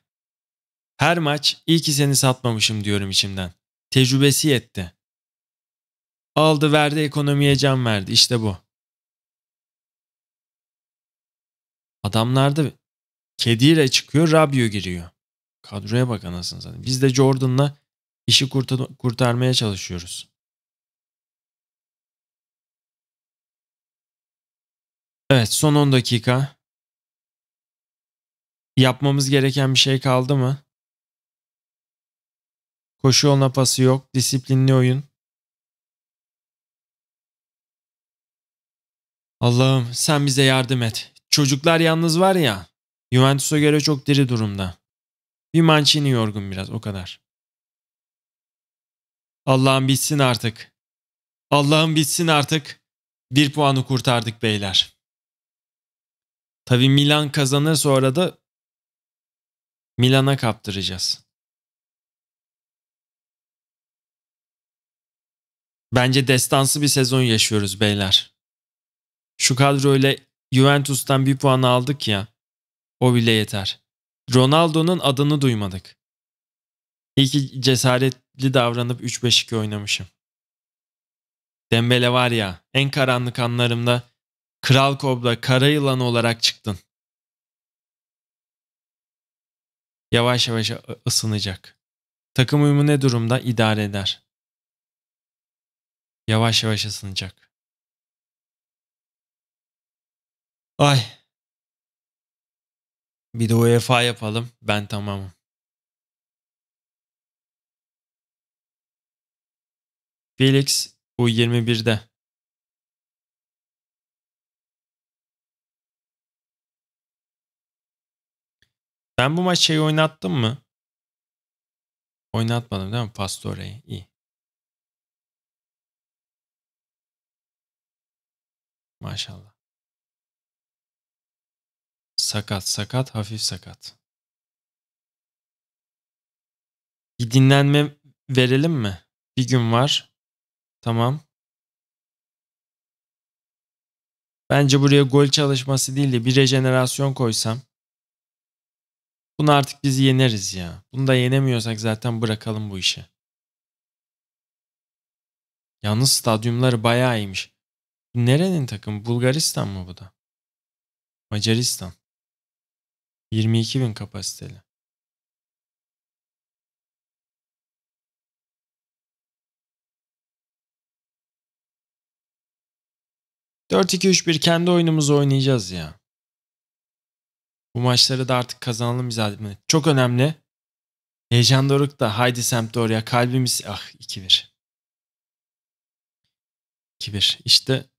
Speaker 1: Her maç iyi ki seni satmamışım diyorum içimden. Tecrübesi yetti. Aldı verdi ekonomiye can verdi. İşte bu. Adamlarda kediyle çıkıyor Rabio giriyor. Kadroya bak anasını zaten. Biz de Jordan'la işi kurtar kurtarmaya çalışıyoruz. Evet son 10 dakika. Yapmamız gereken bir şey kaldı mı? Koşu yoluna pası yok. Disiplinli oyun. Allah'ım sen bize yardım et. Çocuklar yalnız var ya. Juventus'a göre çok diri durumda. Bir Mancini yorgun biraz o kadar. Allah'ım bitsin artık. Allah'ım bitsin artık. Bir puanı kurtardık beyler. Tabi Milan kazanır sonra da Milan'a kaptıracağız. Bence destansı bir sezon yaşıyoruz beyler. Şu kadroyla Juventus'tan bir puan aldık ya. O bile yeter. Ronaldo'nun adını duymadık. İyi ki cesaretli davranıp 3-5-2 oynamışım. Dembele var ya en karanlık anlarımda Kral Kobra kara yılan olarak çıktın. Yavaş yavaş ısınacak. Takım uyumu ne durumda idare eder. Yavaş yavaş ısınacak. Ay. Bir de UEFA yapalım. Ben tamamım. Felix U21'de. Ben bu maçı şeyi oynattım mı? Oynatmadım değil mi? Pastore'yi. İyi. Maşallah. Sakat, sakat, hafif sakat. Bir dinlenme verelim mi? Bir gün var. Tamam. Bence buraya gol çalışması değil de bir rejenerasyon koysam. Bunu artık biz yeneriz ya. Bunu da yenemiyorsak zaten bırakalım bu işi. Yalnız stadyumları bayağı iyiymiş. Nerenin takım? Bulgaristan mı bu da? Macaristan. 22 bin kapasiteli. Dört iki üç bir kendi oyunumuzu oynayacağız ya. Bu maçları da artık kazanalım biz adımını. Çok önemli. Heyecan doruk da haydi oraya kalbimiz ah 2-1. 2-1. İşte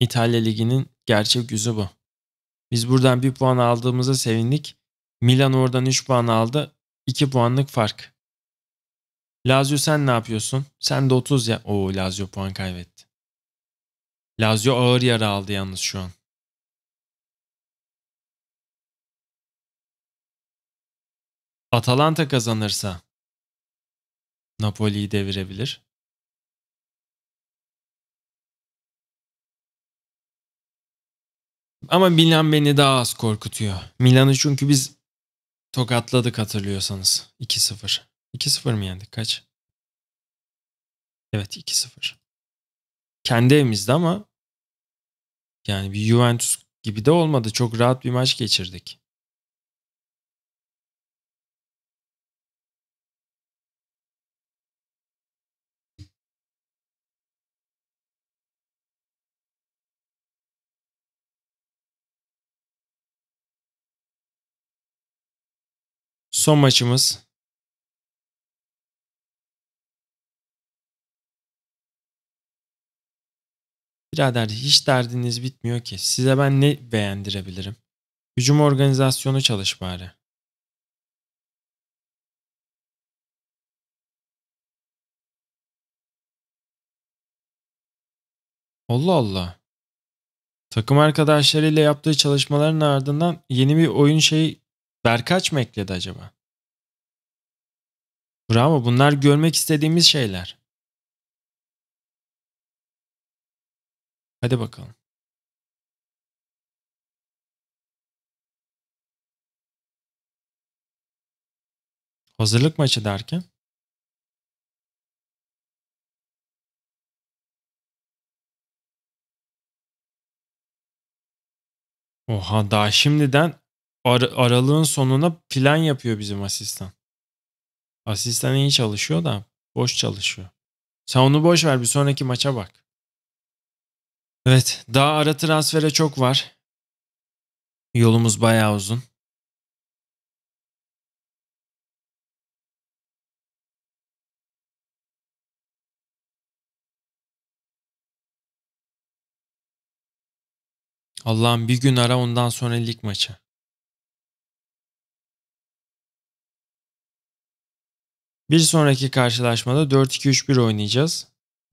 Speaker 1: İtalya Ligi'nin gerçek yüzü bu. Biz buradan bir puan aldığımıza sevindik. Milan oradan 3 puan aldı. 2 puanlık fark. Lazio sen ne yapıyorsun? Sen de 30 ya. Oo Lazio puan kaybetti. Lazio ağır yara aldı yalnız şu an. Atalanta kazanırsa Napoli'yi devirebilir. Ama Milan beni daha az korkutuyor. Milan'ı çünkü biz tokatladık hatırlıyorsanız. 2-0. 2-0 mı yendik? Kaç? Evet 2-0. Kendi evimizde ama yani bir Juventus gibi de olmadı. Çok rahat bir maç geçirdik. Son maçımız. Birader hiç derdiniz bitmiyor ki. Size ben ne beğendirebilirim? Hücum organizasyonu çalış bari. Allah Allah. Takım arkadaşlarıyla yaptığı çalışmaların ardından yeni bir oyun şeyi Berkaç mı ekledi acaba? Bravo bunlar görmek istediğimiz şeyler. Hadi bakalım. Hazırlık maçı derken? Oha daha şimdiden ar- aralığın sonuna plan yapıyor bizim asistan. Asistan iyi çalışıyor da boş çalışıyor. Sen onu boş ver bir sonraki maça bak. Evet daha ara transfere çok var. Yolumuz bayağı uzun. Allah'ım bir gün ara ondan sonra lig maçı. Bir sonraki karşılaşmada 4-2-3-1 oynayacağız.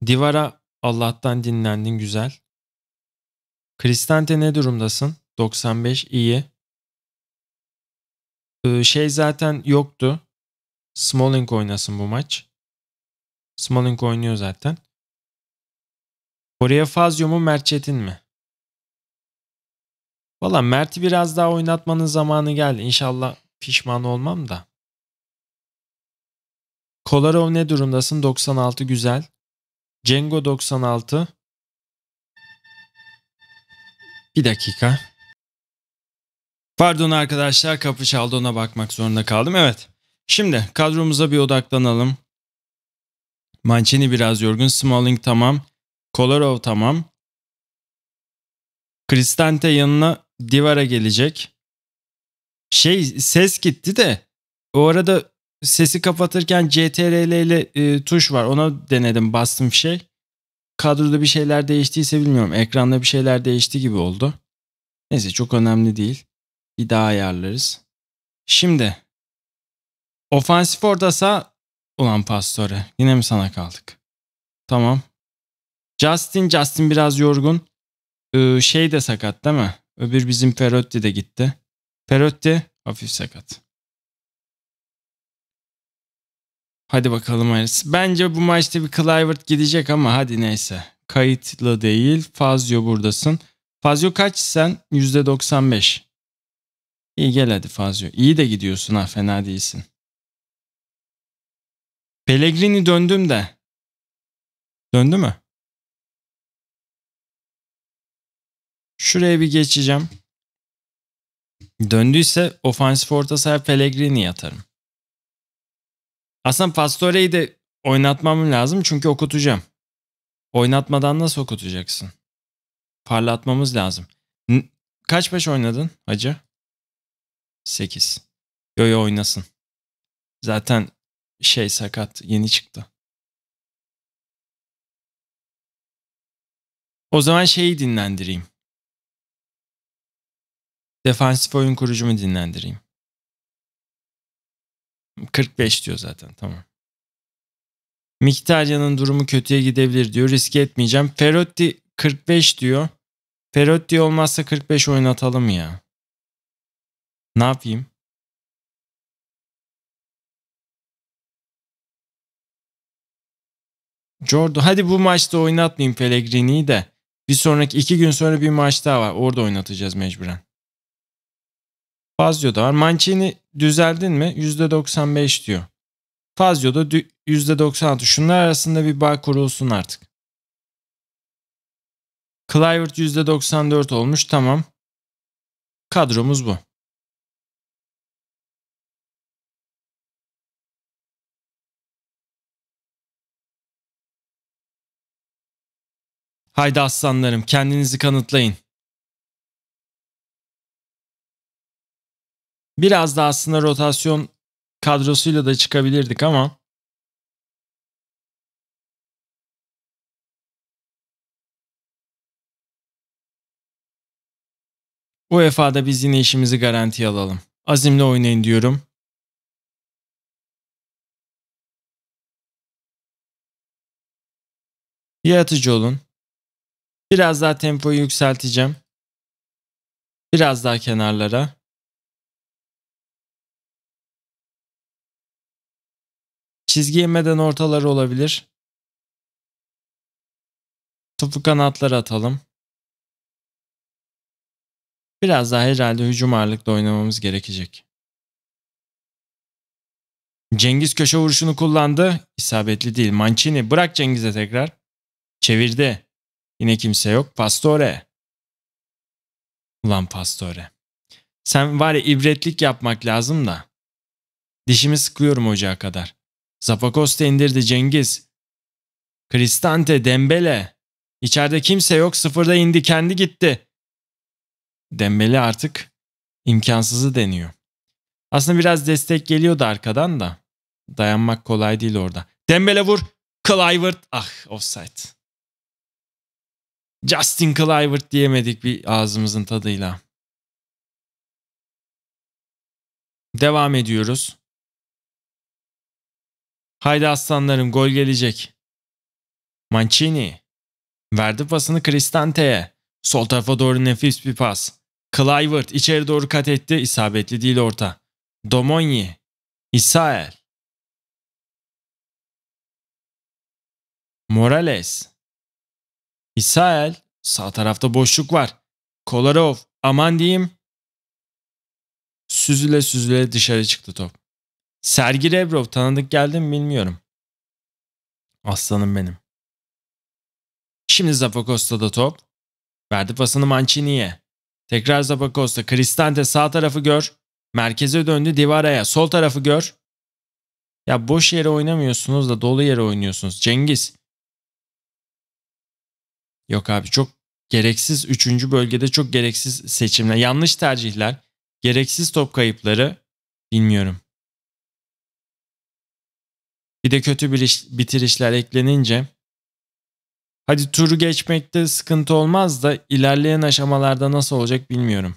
Speaker 1: Divara Allah'tan dinlendin güzel. Kristante ne durumdasın? 95 iyi. Ee, şey zaten yoktu. Smalling oynasın bu maç. Smalling oynuyor zaten. Oraya Fazio mu Mert Çetin mi? Valla Mert'i biraz daha oynatmanın zamanı geldi. İnşallah pişman olmam da. Kolarov ne durumdasın? 96 güzel. Cengo 96. Bir dakika. Pardon arkadaşlar kapı çaldı ona bakmak zorunda kaldım. Evet. Şimdi kadromuza bir odaklanalım. Mancini biraz yorgun. Smalling tamam. Kolarov tamam. Kristante yanına Divara gelecek. Şey ses gitti de o arada sesi kapatırken CTRL ile e, tuş var. Ona denedim bastım bir şey. Kadroda bir şeyler değiştiyse bilmiyorum. Ekranda bir şeyler değişti gibi oldu. Neyse çok önemli değil. Bir daha ayarlarız. Şimdi ofansif orta saha ulan Pastore. Yine mi sana kaldık? Tamam. Justin Justin biraz yorgun. Ee, şey de sakat değil mi? Öbür bizim Ferrotti de gitti. Ferrotti hafif sakat. Hadi bakalım Aris. Bence bu maçta bir Clivert gidecek ama hadi neyse. Kayıtlı değil. Fazio buradasın. Fazio kaç sen? %95. İyi gel hadi Fazio. İyi de gidiyorsun ha fena değilsin. Pellegrini döndüm de. Döndü mü? Şuraya bir geçeceğim. Döndüyse ofansif orta saha Pellegrini yatarım. Aslında Pastore'yi de oynatmam lazım çünkü okutacağım. Oynatmadan nasıl okutacaksın? Parlatmamız lazım. N- Kaç baş oynadın hacı? 8. Yo yo oynasın. Zaten şey sakat yeni çıktı. O zaman şeyi dinlendireyim. Defansif oyun kurucumu dinlendireyim. 45 diyor zaten tamam. Miktarya'nın durumu kötüye gidebilir diyor. Riske etmeyeceğim. Ferrotti 45 diyor. Ferrotti olmazsa 45 oynatalım ya. Ne yapayım? Jordan hadi bu maçta oynatmayayım Pellegrini'yi de. Bir sonraki iki gün sonra bir maç daha var. Orada oynatacağız mecburen. Fazio da var. Mancini düzeldin mi %95 diyor. Fazio da %96. Şunlar arasında bir bağ kurulsun artık. Clivert %94 olmuş tamam. Kadromuz bu. Haydi aslanlarım kendinizi kanıtlayın. Biraz da aslında rotasyon kadrosuyla da çıkabilirdik ama UEFA'da biz yine işimizi garantiye alalım. Azimle oynayın diyorum. Yaratıcı olun. Biraz daha tempoyu yükselteceğim. Biraz daha kenarlara. Çizgi yemeden ortaları olabilir. Topu kanatlara atalım. Biraz daha herhalde hücum ağırlıklı oynamamız gerekecek. Cengiz köşe vuruşunu kullandı. İsabetli değil. Mancini bırak Cengiz'e tekrar. Çevirdi. Yine kimse yok. Pastore. Ulan Pastore. Sen var ya ibretlik yapmak lazım da. Dişimi sıkıyorum ocağa kadar. Zapakos'ta indirdi Cengiz. Cristante, Dembele. İçeride kimse yok sıfırda indi kendi gitti. Dembele artık imkansızı deniyor. Aslında biraz destek geliyordu arkadan da. Dayanmak kolay değil orada. Dembele vur. Clivert. Ah offside. Justin Clivert diyemedik bir ağzımızın tadıyla. Devam ediyoruz. Haydi aslanlarım gol gelecek. Mancini. Verdi pasını Cristante'ye. Sol tarafa doğru nefis bir pas. Clivert içeri doğru kat etti. İsabetli değil orta. Domonyi. İsael. Morales. İsael. Sağ tarafta boşluk var. Kolarov. Aman diyeyim. Süzüle süzüle dışarı çıktı top. Sergi Rebrov tanıdık geldi mi bilmiyorum. Aslanım benim. Şimdi Zapakosta'da top. Verdi pasını Mancini'ye. Tekrar Zapakosta. Cristante sağ tarafı gör. Merkeze döndü Divara'ya. Sol tarafı gör. Ya boş yere oynamıyorsunuz da dolu yere oynuyorsunuz. Cengiz. Yok abi çok gereksiz 3. bölgede çok gereksiz seçimler. Yanlış tercihler. Gereksiz top kayıpları. Bilmiyorum. Bir de kötü bir iş, bitirişler eklenince hadi turu geçmekte sıkıntı olmaz da ilerleyen aşamalarda nasıl olacak bilmiyorum.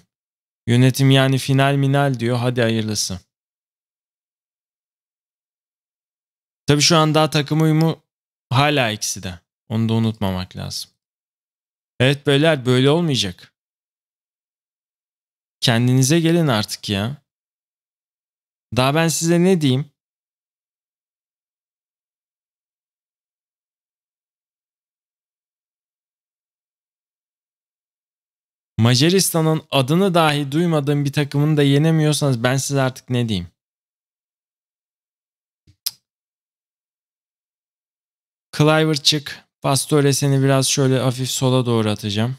Speaker 1: Yönetim yani final minal diyor hadi hayırlısı. Tabi şu an daha takım uyumu hala eksi de. Onu da unutmamak lazım. Evet beyler böyle olmayacak. Kendinize gelin artık ya. Daha ben size ne diyeyim? Macaristan'ın adını dahi duymadığım bir takımını da yenemiyorsanız ben size artık ne diyeyim? Cliver çık. Pastore seni biraz şöyle hafif sola doğru atacağım.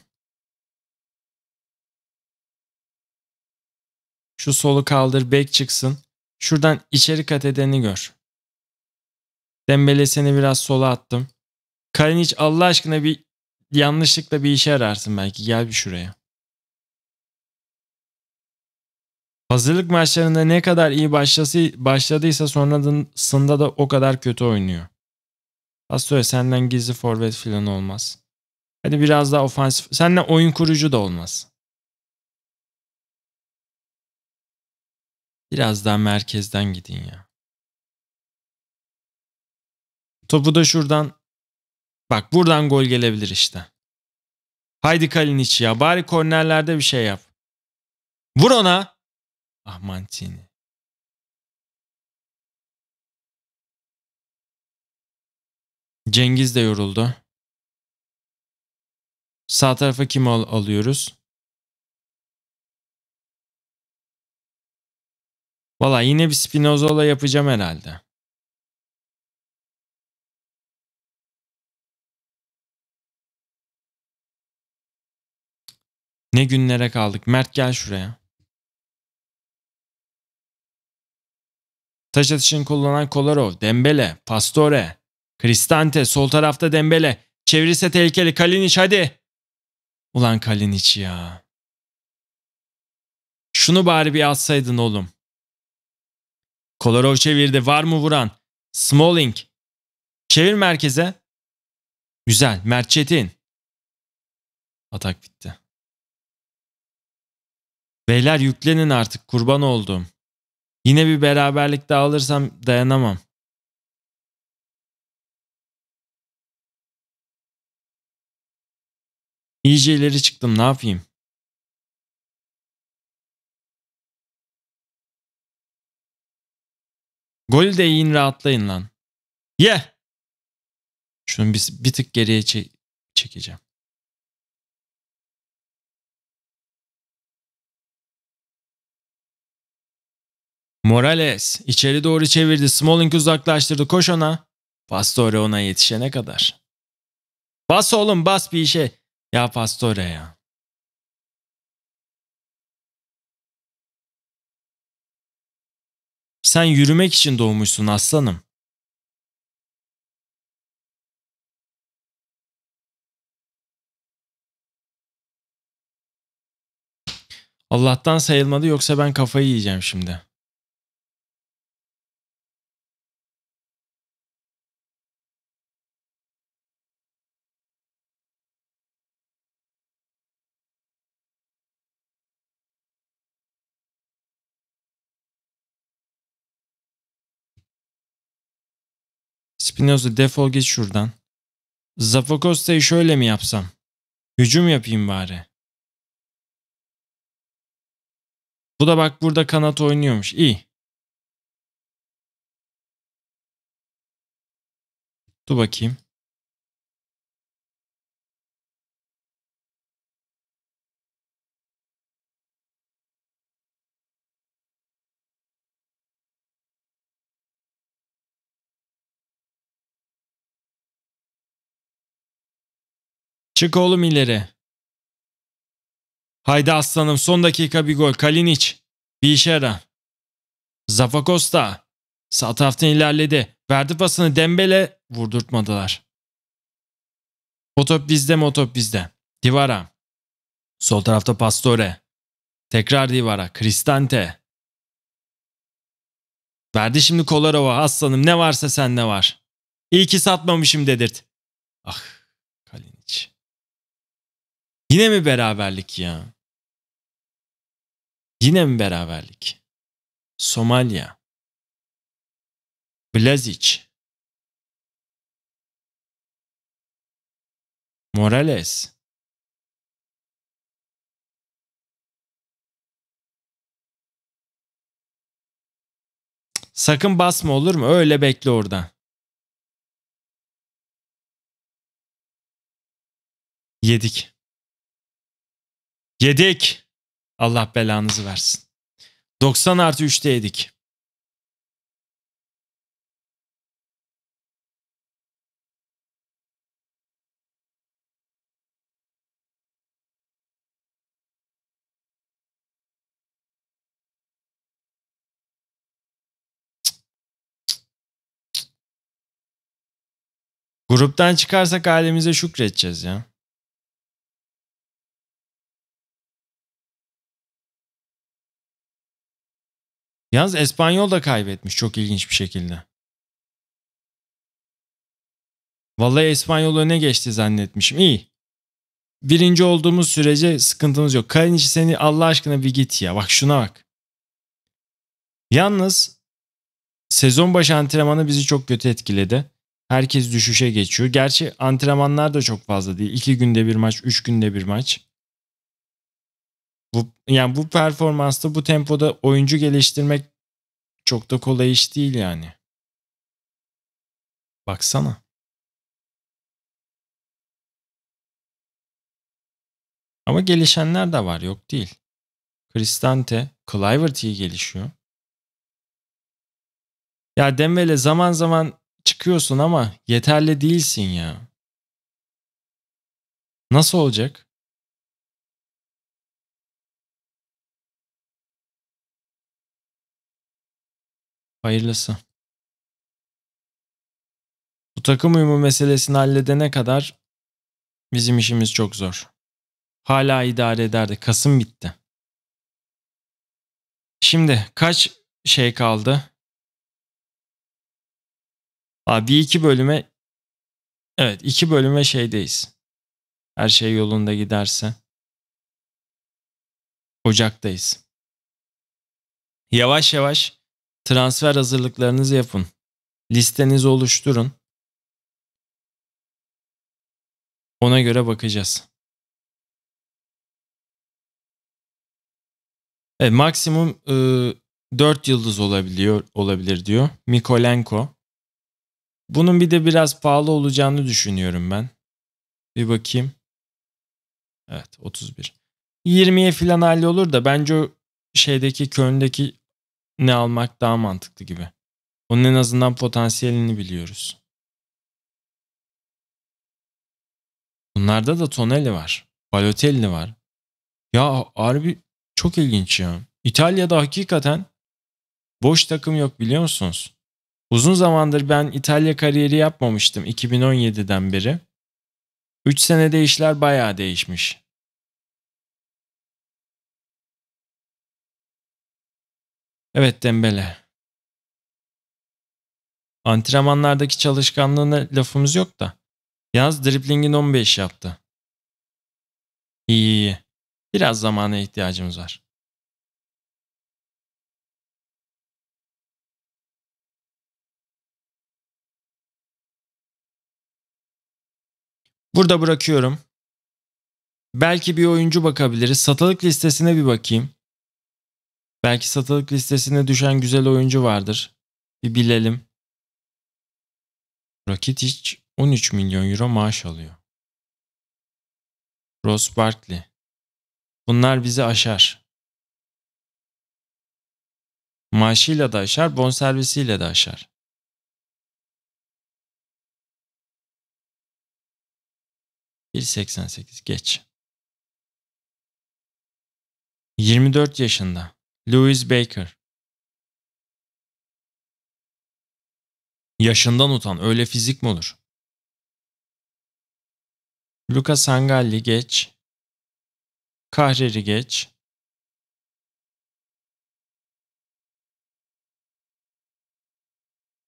Speaker 1: Şu solu kaldır, bek çıksın. Şuradan içeri kat edeni gör. Dembele seni biraz sola attım. Kalinic Allah aşkına bir yanlışlıkla bir işe yararsın belki. Gel bir şuraya. Hazırlık maçlarında ne kadar iyi başlası, başladıysa sonrasında da o kadar kötü oynuyor. Az söyle senden gizli forvet falan olmaz. Hadi biraz daha ofansif. Senden oyun kurucu da olmaz. Biraz daha merkezden gidin ya. Topu da şuradan. Bak buradan gol gelebilir işte. Haydi Kalinic ya. Bari kornerlerde bir şey yap. Vur ona. Ahmantini Cengiz de yoruldu. Sağ tarafa kim al alıyoruz? Valla yine bir spinozola yapacağım herhalde. Ne günlere kaldık. Mert gel şuraya. Taş atışını kullanan Kolarov, Dembele, Pastore, Cristante sol tarafta Dembele. Çevirirse tehlikeli Kalinic hadi. Ulan Kalinic ya. Şunu bari bir atsaydın oğlum. Kolarov çevirdi. Var mı vuran? Smalling. Çevir merkeze. Güzel. Mert Çetin. Atak bitti. Beyler yüklenin artık kurban oldum. Yine bir beraberlik daha alırsam dayanamam. İyice ileri çıktım ne yapayım? Gol de yiyin rahatlayın lan. Ye! Yeah! Şunu bir, bir tık geriye çe çekeceğim. Morales içeri doğru çevirdi. Smalling uzaklaştırdı. Koş ona. Pastore ona yetişene kadar. Bas oğlum bas bir işe. Ya Pastore ya. Sen yürümek için doğmuşsun aslanım. Allah'tan sayılmadı yoksa ben kafayı yiyeceğim şimdi. Espinoza defol git şuradan. Zafokosta'yı şöyle mi yapsam? Hücum yapayım bari. Bu da bak burada kanat oynuyormuş. İyi. Dur bakayım. Çık oğlum ileri. Haydi aslanım son dakika bir gol. Kalinic. Bir işe yara. Zafa Sağ taraftan ilerledi. Verdi pasını Dembele. Vurdurtmadılar. O top bizde mi o top bizde. Divara. Sol tarafta Pastore. Tekrar Divara. Cristante. Verdi şimdi Kolarova. Aslanım ne varsa sende var. İyi ki satmamışım dedirt. Ah Yine mi beraberlik ya? Yine mi beraberlik? Somalya. Blazic. Morales. Sakın basma olur mu? Öyle bekle orada. Yedik. Yedik. Allah belanızı versin. 90 artı 3'te yedik. Gruptan çıkarsak halimize şükredeceğiz ya. Yalnız Espanyol da kaybetmiş çok ilginç bir şekilde. Vallahi Espanyol öne geçti zannetmişim. İyi. Birinci olduğumuz sürece sıkıntımız yok. Kalinic seni Allah aşkına bir git ya. Bak şuna bak. Yalnız sezon başı antrenmanı bizi çok kötü etkiledi. Herkes düşüşe geçiyor. Gerçi antrenmanlar da çok fazla değil. İki günde bir maç, üç günde bir maç. Bu yani bu performansta bu tempoda oyuncu geliştirmek çok da kolay iş değil yani. Baksana. Ama gelişenler de var yok değil. Cristante, Clivert iyi gelişiyor. Ya Dembele zaman zaman çıkıyorsun ama yeterli değilsin ya. Nasıl olacak? Hayırlısı. Bu takım uyumu meselesini halledene kadar bizim işimiz çok zor. Hala idare ederdi. Kasım bitti. Şimdi kaç şey kaldı? Aa, bir iki bölüme evet iki bölüme şeydeyiz. Her şey yolunda giderse. Ocaktayız. Yavaş yavaş transfer hazırlıklarınızı yapın. Listenizi oluşturun. Ona göre bakacağız. Evet, maksimum e, 4 yıldız olabiliyor olabilir diyor Mikolenko. Bunun bir de biraz pahalı olacağını düşünüyorum ben. Bir bakayım. Evet 31. 20'ye falan olur da bence o şeydeki Köln'deki ne almak daha mantıklı gibi. Onun en azından potansiyelini biliyoruz. Bunlarda da Tonelli var. Balotelli var. Ya harbi çok ilginç ya. İtalya'da hakikaten boş takım yok biliyor musunuz? Uzun zamandır ben İtalya kariyeri yapmamıştım 2017'den beri. 3 senede işler bayağı değişmiş. Evet Dembele. Antrenmanlardaki çalışkanlığına lafımız yok da. Yaz driblingin 15 yaptı. İyi iyi. Biraz zamana ihtiyacımız var. Burada bırakıyorum. Belki bir oyuncu bakabiliriz. Satılık listesine bir bakayım. Belki satılık listesine düşen güzel oyuncu vardır. Bir bilelim. Rakitic 13 milyon euro maaş alıyor. Ross Barkley. Bunlar bizi aşar. Maaşıyla da aşar, bonservisiyle de aşar. Bir geç. 24 yaşında. Louis Baker. Yaşından utan öyle fizik mi olur? Luca Sangalli geç. Kahreri geç.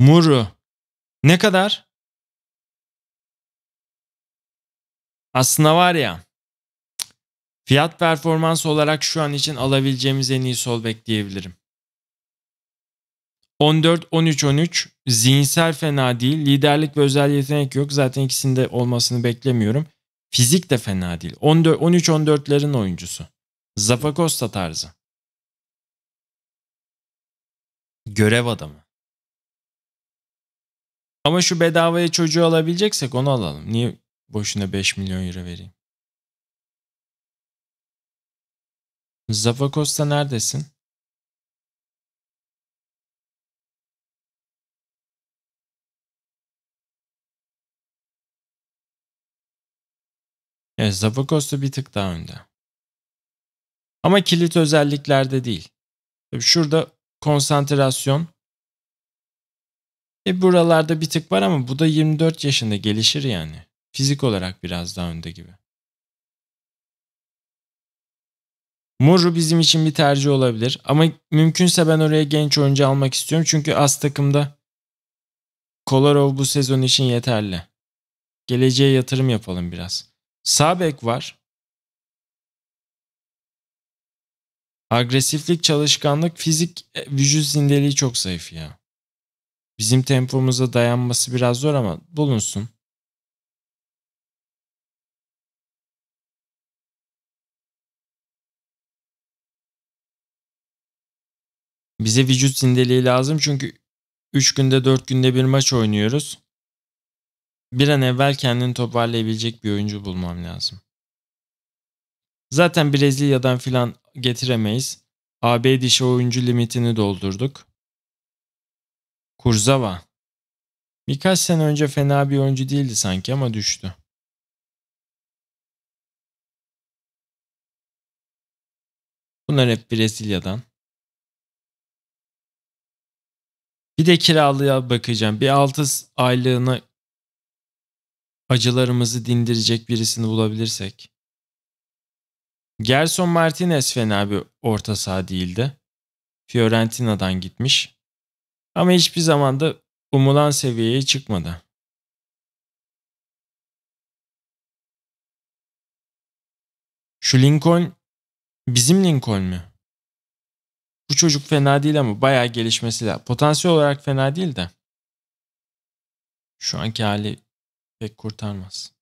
Speaker 1: Muru. Ne kadar? Aslında var ya. Fiyat performans olarak şu an için alabileceğimiz en iyi sol bek diyebilirim. 14-13-13 zihinsel fena değil. Liderlik ve özel yetenek yok. Zaten ikisinde olmasını beklemiyorum. Fizik de fena değil. 13-14'lerin oyuncusu. Zapakosta tarzı. Görev adamı. Ama şu bedavaya çocuğu alabileceksek onu alalım. Niye boşuna 5 milyon euro vereyim? Zafakos'ta neredesin? Evet, Zapakos'ta bir tık daha önde. Ama kilit özelliklerde değil. Tabii şurada konsantrasyon. E buralarda bir tık var ama bu da 24 yaşında gelişir yani. Fizik olarak biraz daha önde gibi. Moru bizim için bir tercih olabilir. Ama mümkünse ben oraya genç oyuncu almak istiyorum. Çünkü az takımda Kolarov bu sezon için yeterli. Geleceğe yatırım yapalım biraz. Sabek var. Agresiflik, çalışkanlık, fizik, e, vücut zindeliği çok zayıf ya. Bizim tempomuza dayanması biraz zor ama bulunsun. Bize vücut zindeliği lazım çünkü 3 günde 4 günde bir maç oynuyoruz. Bir an evvel kendini toparlayabilecek bir oyuncu bulmam lazım. Zaten Brezilya'dan filan getiremeyiz. AB dişi oyuncu limitini doldurduk. Kurzava. Birkaç sene önce fena bir oyuncu değildi sanki ama düştü. Bunlar hep Brezilya'dan. Bir de kiralıya bakacağım. Bir altı aylığına acılarımızı dindirecek birisini bulabilirsek. Gerson Martinez fena bir orta saha değildi. Fiorentina'dan gitmiş. Ama hiçbir zaman da umulan seviyeye çıkmadı. Şu Lincoln bizim Lincoln mü? bu çocuk fena değil ama bayağı gelişmesi lazım. Potansiyel olarak fena değil de şu anki hali pek kurtarmaz.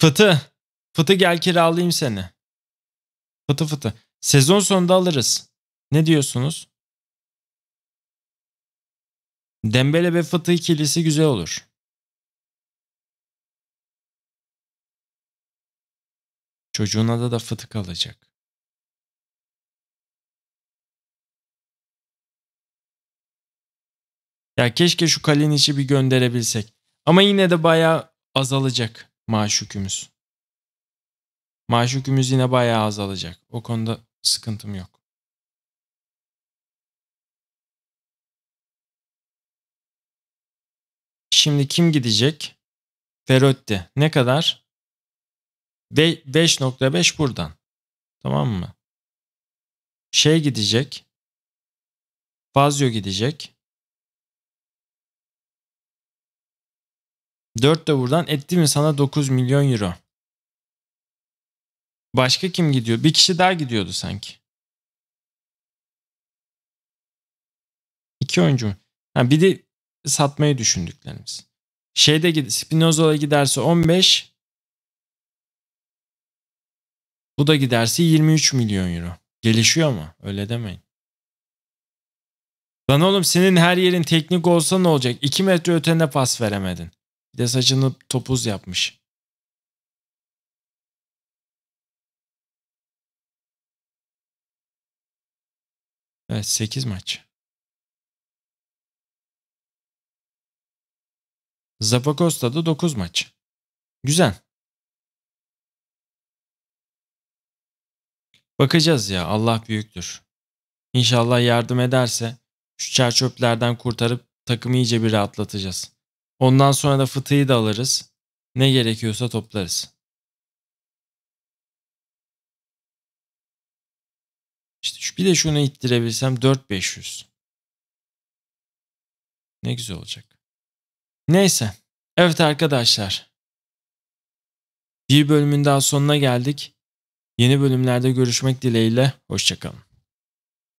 Speaker 1: Fıtı. Fıtı gel kiralayayım seni. Fıtı fıtı. Sezon sonunda alırız. Ne diyorsunuz? Dembele ve Fatih ikilisi güzel olur. Çocuğun adı da fıtık alacak. Ya keşke şu Kalinic'i bir gönderebilsek. Ama yine de bayağı azalacak maaş yükümüz. Maaş yükümüz yine bayağı azalacak. O konuda sıkıntım yok. Şimdi kim gidecek? Perotti. Ne kadar? 5.5 buradan. Tamam mı? Şey gidecek. Fazio gidecek. 4 de buradan etti mi sana 9 milyon euro. Başka kim gidiyor? Bir kişi daha gidiyordu sanki. İki oyuncu mu? Ha, bir de satmayı düşündüklerimiz. Şeyde Spinoza'ya giderse 15 bu da giderse 23 milyon euro. Gelişiyor mu? Öyle demeyin. Lan oğlum senin her yerin teknik olsa ne olacak? 2 metre ötene pas veremedin. Bir de saçını topuz yapmış. Evet 8 maç. Zapakosta'da 9 maç. Güzel. Bakacağız ya Allah büyüktür. İnşallah yardım ederse şu çerçöplerden kurtarıp takımı iyice bir rahatlatacağız. Ondan sonra da fıtıyı da alırız. Ne gerekiyorsa toplarız. İşte bir de şunu ittirebilsem 4500. Ne güzel olacak. Neyse. Evet arkadaşlar. Bir bölümün daha sonuna geldik. Yeni bölümlerde görüşmek dileğiyle. Hoşçakalın.